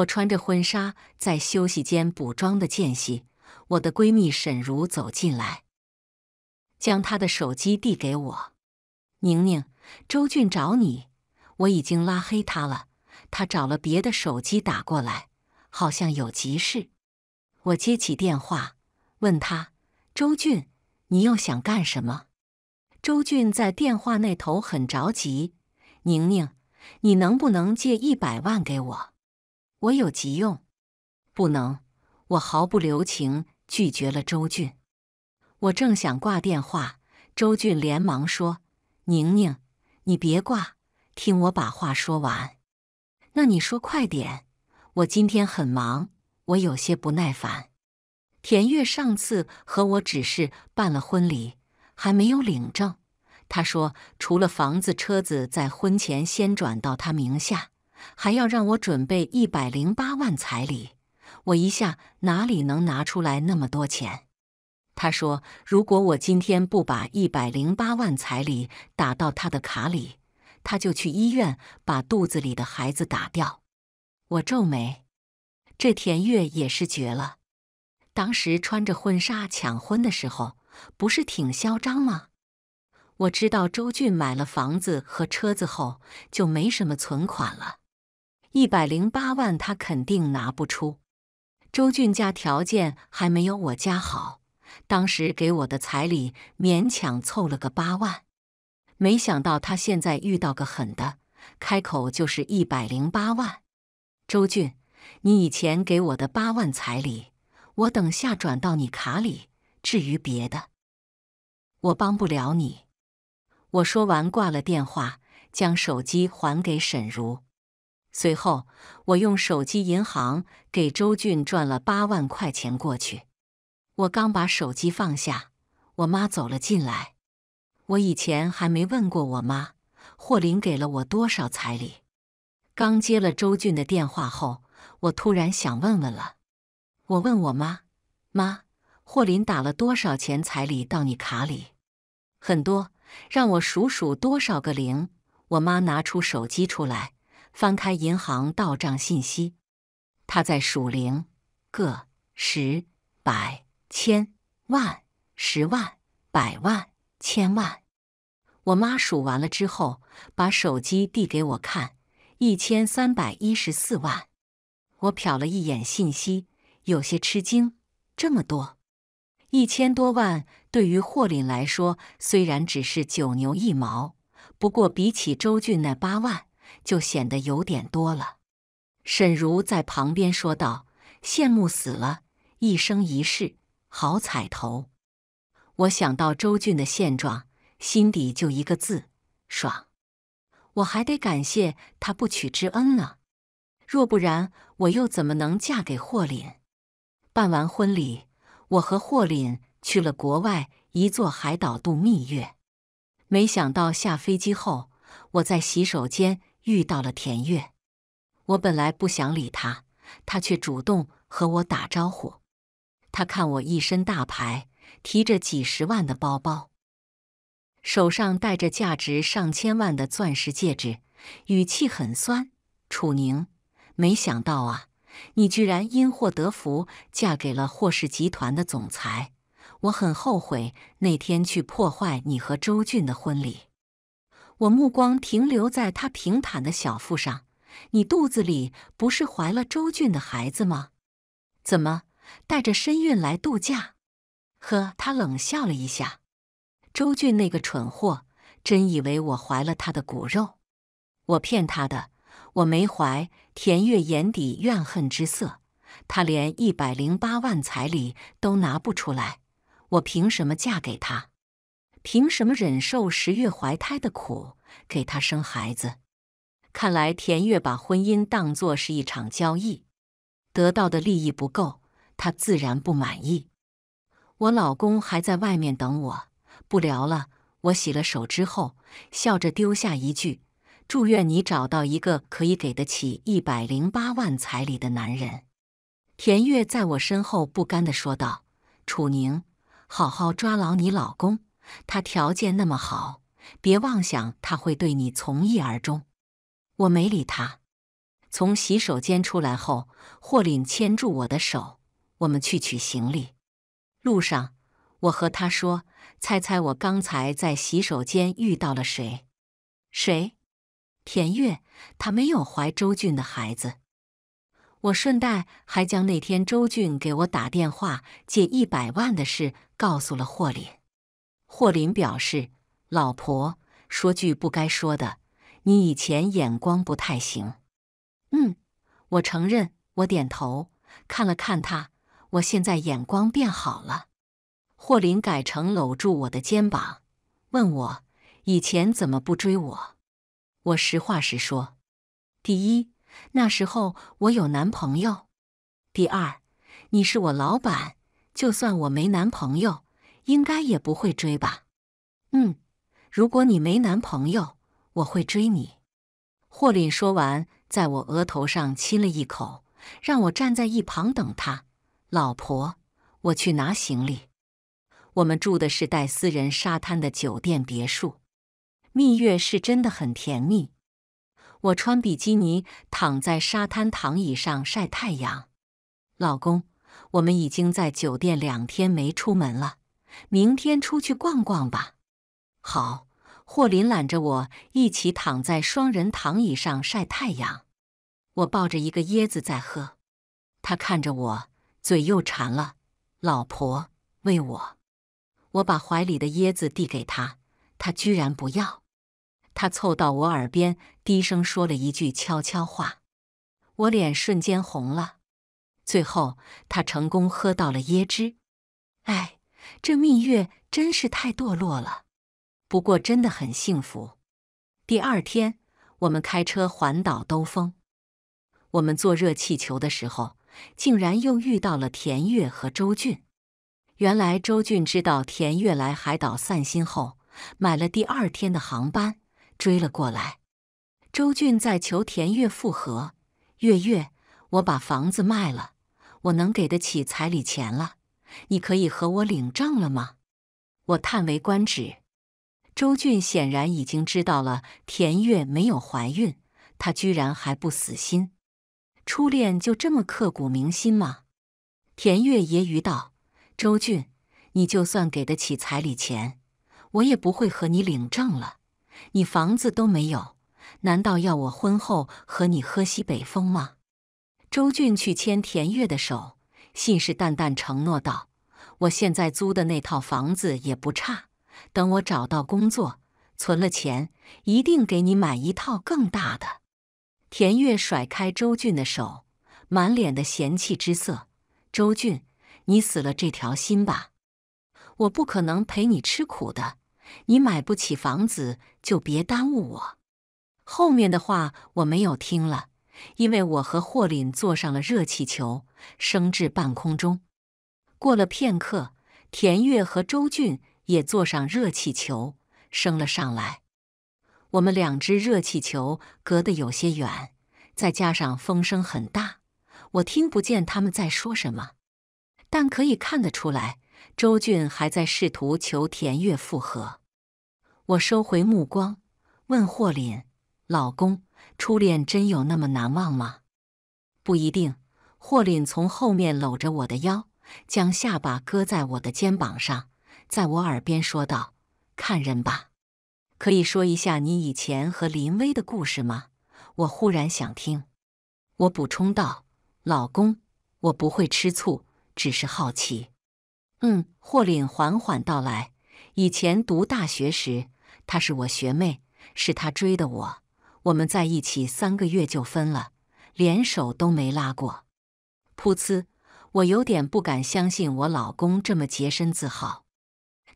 我穿着婚纱在休息间补妆的间隙，我的闺蜜沈如走进来，将她的手机递给我。宁宁，周俊找你，我已经拉黑他了，他找了别的手机打过来，好像有急事。我接起电话，问他：“周俊，你又想干什么？”周俊在电话那头很着急：“宁宁，你能不能借一百万给我？”我有急用，不能。我毫不留情拒绝了周俊。我正想挂电话，周俊连忙说：“宁宁，你别挂，听我把话说完。”那你说快点。我今天很忙，我有些不耐烦。田月上次和我只是办了婚礼，还没有领证。他说，除了房子、车子，在婚前先转到他名下。还要让我准备一百零八万彩礼，我一下哪里能拿出来那么多钱？他说：“如果我今天不把一百零八万彩礼打到他的卡里，他就去医院把肚子里的孩子打掉。”我皱眉，这田月也是绝了。当时穿着婚纱抢婚的时候，不是挺嚣张吗？我知道周俊买了房子和车子后，就没什么存款了。一百零八万，他肯定拿不出。周俊家条件还没有我家好，当时给我的彩礼勉强凑了个八万。没想到他现在遇到个狠的，开口就是一百零八万。周俊，你以前给我的八万彩礼，我等下转到你卡里。至于别的，我帮不了你。我说完挂了电话，将手机还给沈如。随后，我用手机银行给周俊转了八万块钱过去。我刚把手机放下，我妈走了进来。我以前还没问过我妈，霍林给了我多少彩礼。刚接了周俊的电话后，我突然想问问了。我问我妈：“妈，霍林打了多少钱彩礼到你卡里？很多，让我数数多少个零。”我妈拿出手机出来。翻开银行到账信息，他在数零个十百千万十万百万千万。我妈数完了之后，把手机递给我看，一千三百一十四万。我瞟了一眼信息，有些吃惊，这么多，一千多万，对于霍林来说虽然只是九牛一毛，不过比起周俊那八万。就显得有点多了，沈如在旁边说道：“羡慕死了，一生一世好彩头。”我想到周俊的现状，心底就一个字：爽。我还得感谢他不娶之恩呢，若不然，我又怎么能嫁给霍林？办完婚礼，我和霍林去了国外一座海岛度蜜月。没想到下飞机后，我在洗手间。遇到了田月。我本来不想理他，他却主动和我打招呼。他看我一身大牌，提着几十万的包包，手上戴着价值上千万的钻石戒指，语气很酸：“楚宁，没想到啊，你居然因祸得福，嫁给了霍氏集团的总裁。我很后悔那天去破坏你和周俊的婚礼。”我目光停留在她平坦的小腹上，你肚子里不是怀了周俊的孩子吗？怎么带着身孕来度假？呵，他冷笑了一下。周俊那个蠢货，真以为我怀了他的骨肉？我骗他的，我没怀。田月眼底怨恨之色，他连一百零八万彩礼都拿不出来，我凭什么嫁给他？凭什么忍受十月怀胎的苦，给他生孩子？看来田月把婚姻当作是一场交易，得到的利益不够，她自然不满意。我老公还在外面等我，不聊了。我洗了手之后，笑着丢下一句：“祝愿你找到一个可以给得起一百零八万彩礼的男人。”田月在我身后不甘地说道：“楚宁，好好抓牢你老公。”他条件那么好，别妄想他会对你从一而终。我没理他。从洗手间出来后，霍岭牵住我的手，我们去取行李。路上，我和他说：“猜猜我刚才在洗手间遇到了谁？”“谁？”“田月，她没有怀周俊的孩子。”我顺带还将那天周俊给我打电话借一百万的事告诉了霍岭。霍林表示：“老婆，说句不该说的，你以前眼光不太行。”“嗯，我承认。”我点头，看了看他。我现在眼光变好了。霍林改成搂住我的肩膀，问我：“以前怎么不追我？”我实话实说：“第一，那时候我有男朋友；第二，你是我老板，就算我没男朋友。”应该也不会追吧。嗯，如果你没男朋友，我会追你。霍林说完，在我额头上亲了一口，让我站在一旁等他。老婆，我去拿行李。我们住的是带私人沙滩的酒店别墅，蜜月是真的很甜蜜。我穿比基尼躺在沙滩躺椅上晒太阳。老公，我们已经在酒店两天没出门了。明天出去逛逛吧。好，霍林揽着我一起躺在双人躺椅上晒太阳。我抱着一个椰子在喝，他看着我，嘴又馋了。老婆，喂我。我把怀里的椰子递给他，他居然不要。他凑到我耳边低声说了一句悄悄话，我脸瞬间红了。最后，他成功喝到了椰汁。哎。这蜜月真是太堕落了，不过真的很幸福。第二天，我们开车环岛兜风。我们坐热气球的时候，竟然又遇到了田月和周俊。原来，周俊知道田月来海岛散心后，买了第二天的航班追了过来。周俊在求田月复合：“月月，我把房子卖了，我能给得起彩礼钱了。”你可以和我领证了吗？我叹为观止。周俊显然已经知道了田月没有怀孕，他居然还不死心。初恋就这么刻骨铭心吗？田月揶揄道：“周俊，你就算给得起彩礼钱，我也不会和你领证了。你房子都没有，难道要我婚后和你喝西北风吗？”周俊去牵田月的手。信誓旦旦承诺道：“我现在租的那套房子也不差，等我找到工作，存了钱，一定给你买一套更大的。”田月甩开周俊的手，满脸的嫌弃之色：“周俊，你死了这条心吧，我不可能陪你吃苦的。你买不起房子就别耽误我。”后面的话我没有听了。因为我和霍林坐上了热气球，升至半空中。过了片刻，田悦和周俊也坐上热气球，升了上来。我们两只热气球隔得有些远，再加上风声很大，我听不见他们在说什么。但可以看得出来，周俊还在试图求田悦复合。我收回目光，问霍林：“老公。”初恋真有那么难忘吗？不一定。霍凛从后面搂着我的腰，将下巴搁在我的肩膀上，在我耳边说道：“看人吧。”可以说一下你以前和林威的故事吗？我忽然想听。我补充道：“老公，我不会吃醋，只是好奇。”嗯，霍凛缓缓道来：“以前读大学时，她是我学妹，是她追的我。”我们在一起三个月就分了，连手都没拉过。噗呲！我有点不敢相信我老公这么洁身自好。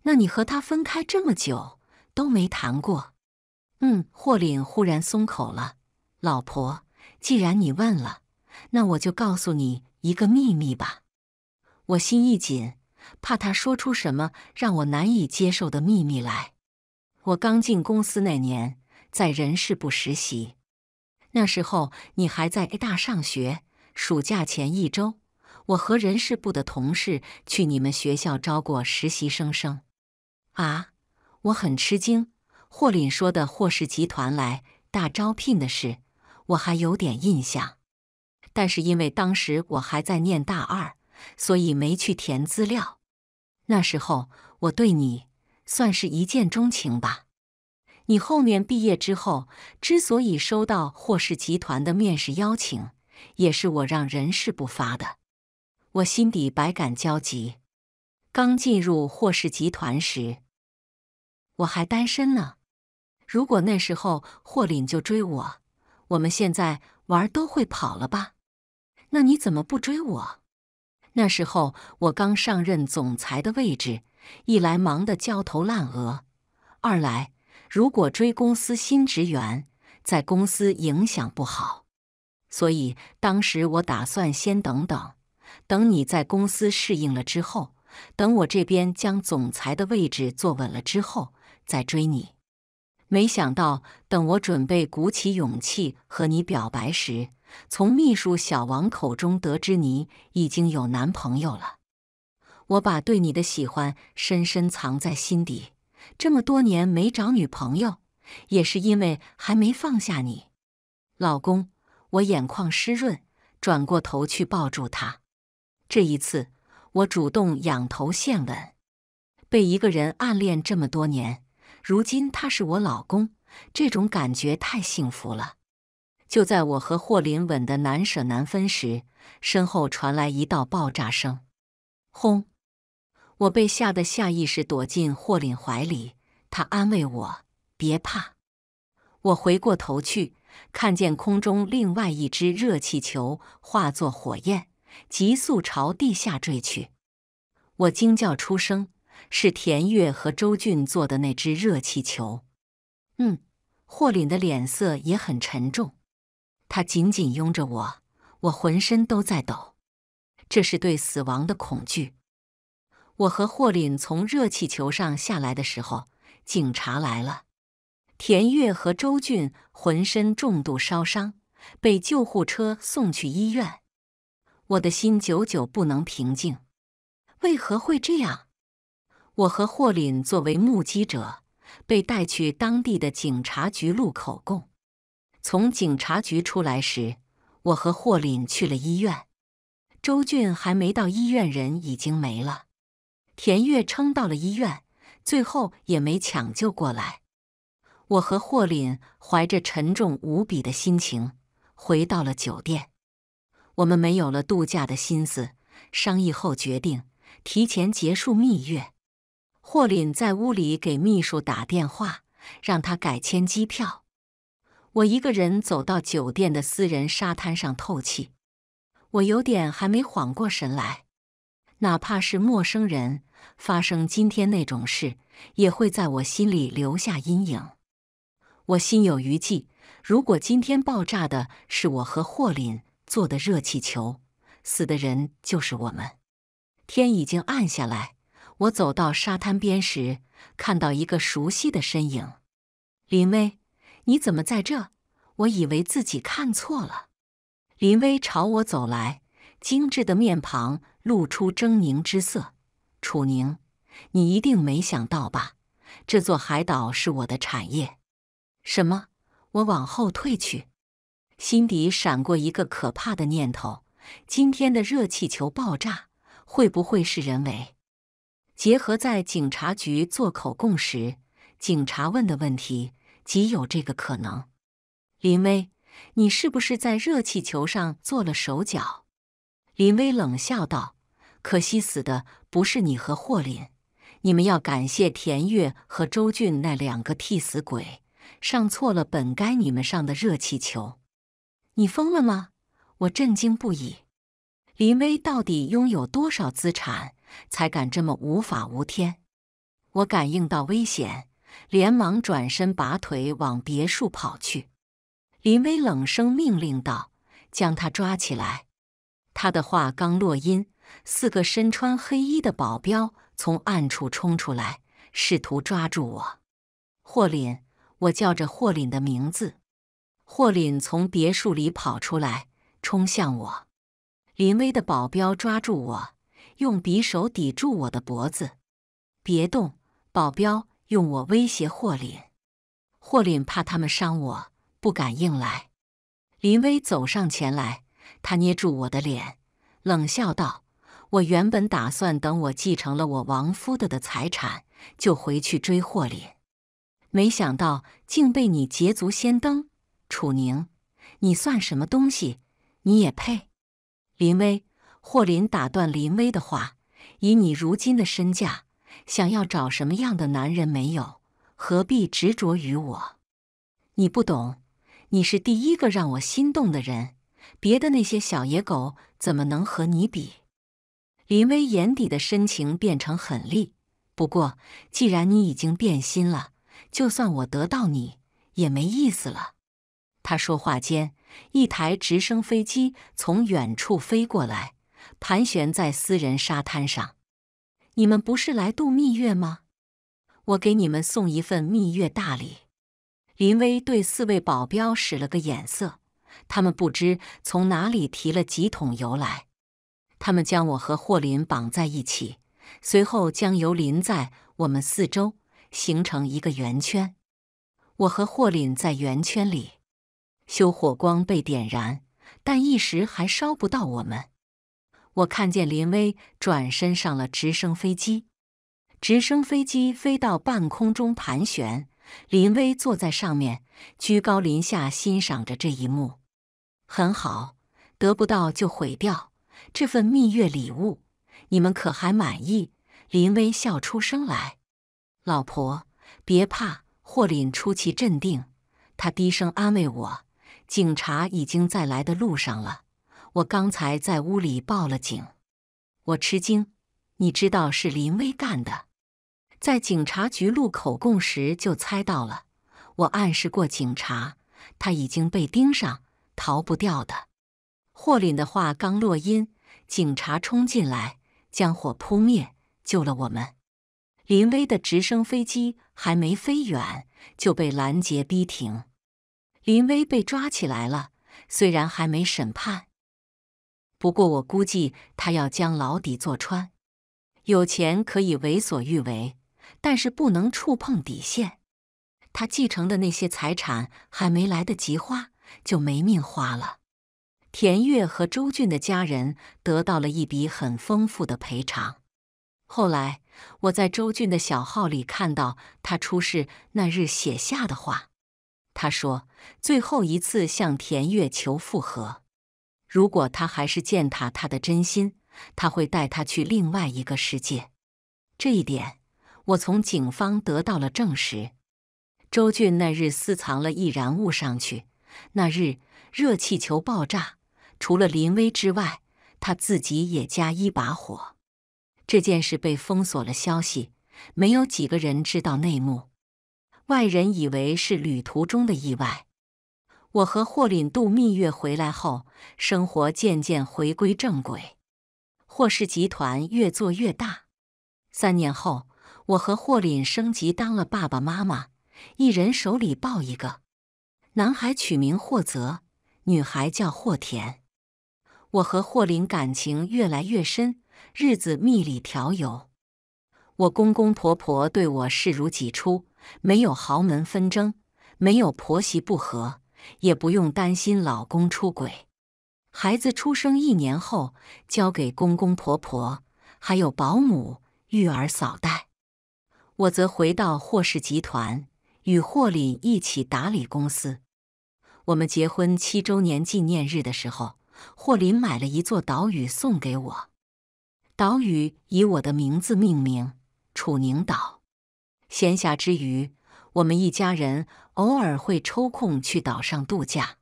那你和他分开这么久都没谈过？嗯，霍岭忽然松口了。老婆，既然你问了，那我就告诉你一个秘密吧。我心一紧，怕他说出什么让我难以接受的秘密来。我刚进公司那年。在人事部实习，那时候你还在 A 大上学。暑假前一周，我和人事部的同事去你们学校招过实习生生。啊，我很吃惊。霍林说的霍氏集团来大招聘的事，我还有点印象。但是因为当时我还在念大二，所以没去填资料。那时候我对你算是一见钟情吧。你后面毕业之后之所以收到霍氏集团的面试邀请，也是我让人事部发的。我心底百感交集。刚进入霍氏集团时，我还单身呢。如果那时候霍岭就追我，我们现在玩都会跑了吧？那你怎么不追我？那时候我刚上任总裁的位置，一来忙得焦头烂额，二来……如果追公司新职员，在公司影响不好，所以当时我打算先等等，等你在公司适应了之后，等我这边将总裁的位置坐稳了之后再追你。没想到，等我准备鼓起勇气和你表白时，从秘书小王口中得知你已经有男朋友了。我把对你的喜欢深深藏在心底。这么多年没找女朋友，也是因为还没放下你，老公。我眼眶湿润，转过头去抱住他。这一次，我主动仰头献吻。被一个人暗恋这么多年，如今他是我老公，这种感觉太幸福了。就在我和霍林吻得难舍难分时，身后传来一道爆炸声，轰！我被吓得下意识躲进霍林怀里，他安慰我：“别怕。”我回过头去，看见空中另外一只热气球化作火焰，急速朝地下坠去。我惊叫出声：“是田悦和周俊做的那只热气球！”嗯，霍林的脸色也很沉重，他紧紧拥着我，我浑身都在抖，这是对死亡的恐惧。我和霍林从热气球上下来的时候，警察来了。田月和周俊浑身重度烧伤，被救护车送去医院。我的心久久不能平静。为何会这样？我和霍林作为目击者，被带去当地的警察局录口供。从警察局出来时，我和霍林去了医院。周俊还没到医院，人已经没了。田月撑到了医院，最后也没抢救过来。我和霍林怀着沉重无比的心情回到了酒店。我们没有了度假的心思，商议后决定提前结束蜜月。霍林在屋里给秘书打电话，让他改签机票。我一个人走到酒店的私人沙滩上透气。我有点还没缓过神来，哪怕是陌生人。发生今天那种事，也会在我心里留下阴影。我心有余悸。如果今天爆炸的是我和霍林做的热气球，死的人就是我们。天已经暗下来，我走到沙滩边时，看到一个熟悉的身影。林威，你怎么在这？我以为自己看错了。林威朝我走来，精致的面庞露出狰狞之色。楚宁，你一定没想到吧？这座海岛是我的产业。什么？我往后退去，心底闪过一个可怕的念头：今天的热气球爆炸会不会是人为？结合在警察局做口供时，警察问的问题，极有这个可能。林威，你是不是在热气球上做了手脚？林威冷笑道：“可惜死的。”不是你和霍林，你们要感谢田月和周俊那两个替死鬼，上错了本该你们上的热气球。你疯了吗？我震惊不已。林威到底拥有多少资产，才敢这么无法无天？我感应到危险，连忙转身拔腿往别墅跑去。林威冷声命令道：“将他抓起来！”他的话刚落音。四个身穿黑衣的保镖从暗处冲出来，试图抓住我。霍林，我叫着霍林的名字。霍林从别墅里跑出来，冲向我。林威的保镖抓住我，用匕首抵住我的脖子：“别动！”保镖用我威胁霍林。霍林怕他们伤我，不敢硬来。林威走上前来，他捏住我的脸，冷笑道。我原本打算等我继承了我亡夫的的财产，就回去追霍林。没想到竟被你捷足先登，楚宁，你算什么东西？你也配？林威，霍林打断林威的话：“以你如今的身价，想要找什么样的男人没有？何必执着于我？你不懂，你是第一个让我心动的人，别的那些小野狗怎么能和你比？”林薇眼底的深情变成狠戾。不过，既然你已经变心了，就算我得到你也没意思了。他说话间，一台直升飞机从远处飞过来，盘旋在私人沙滩上。你们不是来度蜜月吗？我给你们送一份蜜月大礼。林薇对四位保镖使了个眼色，他们不知从哪里提了几桶油来。他们将我和霍林绑在一起，随后将油淋在我们四周，形成一个圆圈。我和霍林在圆圈里，修火光被点燃，但一时还烧不到我们。我看见林威转身上了直升飞机，直升飞机飞到半空中盘旋，林威坐在上面，居高临下欣赏着这一幕。很好，得不到就毁掉。这份蜜月礼物，你们可还满意？林威笑出声来。老婆，别怕。霍林出奇镇定，他低声安慰我：“警察已经在来的路上了，我刚才在屋里报了警。”我吃惊：“你知道是林威干的？在警察局录口供时就猜到了。我暗示过警察，他已经被盯上，逃不掉的。”霍林的话刚落音。警察冲进来，将火扑灭，救了我们。林威的直升飞机还没飞远，就被拦截逼停。林威被抓起来了，虽然还没审判，不过我估计他要将牢底坐穿。有钱可以为所欲为，但是不能触碰底线。他继承的那些财产还没来得及花，就没命花了。田悦和周俊的家人得到了一笔很丰富的赔偿。后来，我在周俊的小号里看到他出事那日写下的话。他说：“最后一次向田悦求复合，如果他还是践踏他的真心，他会带他去另外一个世界。”这一点，我从警方得到了证实。周俊那日私藏了易燃物上去，那日热气球爆炸。除了林威之外，他自己也加一把火。这件事被封锁了消息，没有几个人知道内幕。外人以为是旅途中的意外。我和霍凛度蜜月回来后，生活渐渐回归正轨。霍氏集团越做越大。三年后，我和霍凛升级当了爸爸妈妈，一人手里抱一个。男孩取名霍泽，女孩叫霍田。我和霍林感情越来越深，日子蜜里调油。我公公婆婆对我视如己出，没有豪门纷争，没有婆媳不和，也不用担心老公出轨。孩子出生一年后，交给公公婆婆，还有保姆育儿嫂带，我则回到霍氏集团，与霍林一起打理公司。我们结婚七周年纪念日的时候。霍林买了一座岛屿送给我，岛屿以我的名字命名——楚宁岛。闲暇之余，我们一家人偶尔会抽空去岛上度假。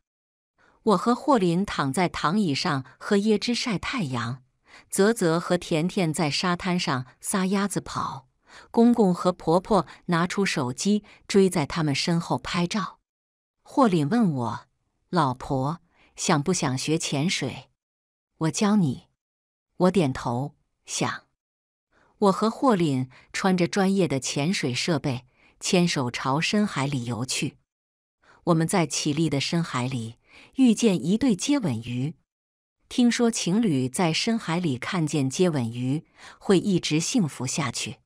我和霍林躺在躺椅上喝椰汁晒太阳，泽泽和甜甜在沙滩上撒丫子跑，公公和婆婆拿出手机追在他们身后拍照。霍林问我：“老婆。”想不想学潜水？我教你。我点头，想。我和霍林穿着专业的潜水设备，牵手朝深海里游去。我们在绮丽的深海里遇见一对接吻鱼。听说情侣在深海里看见接吻鱼，会一直幸福下去。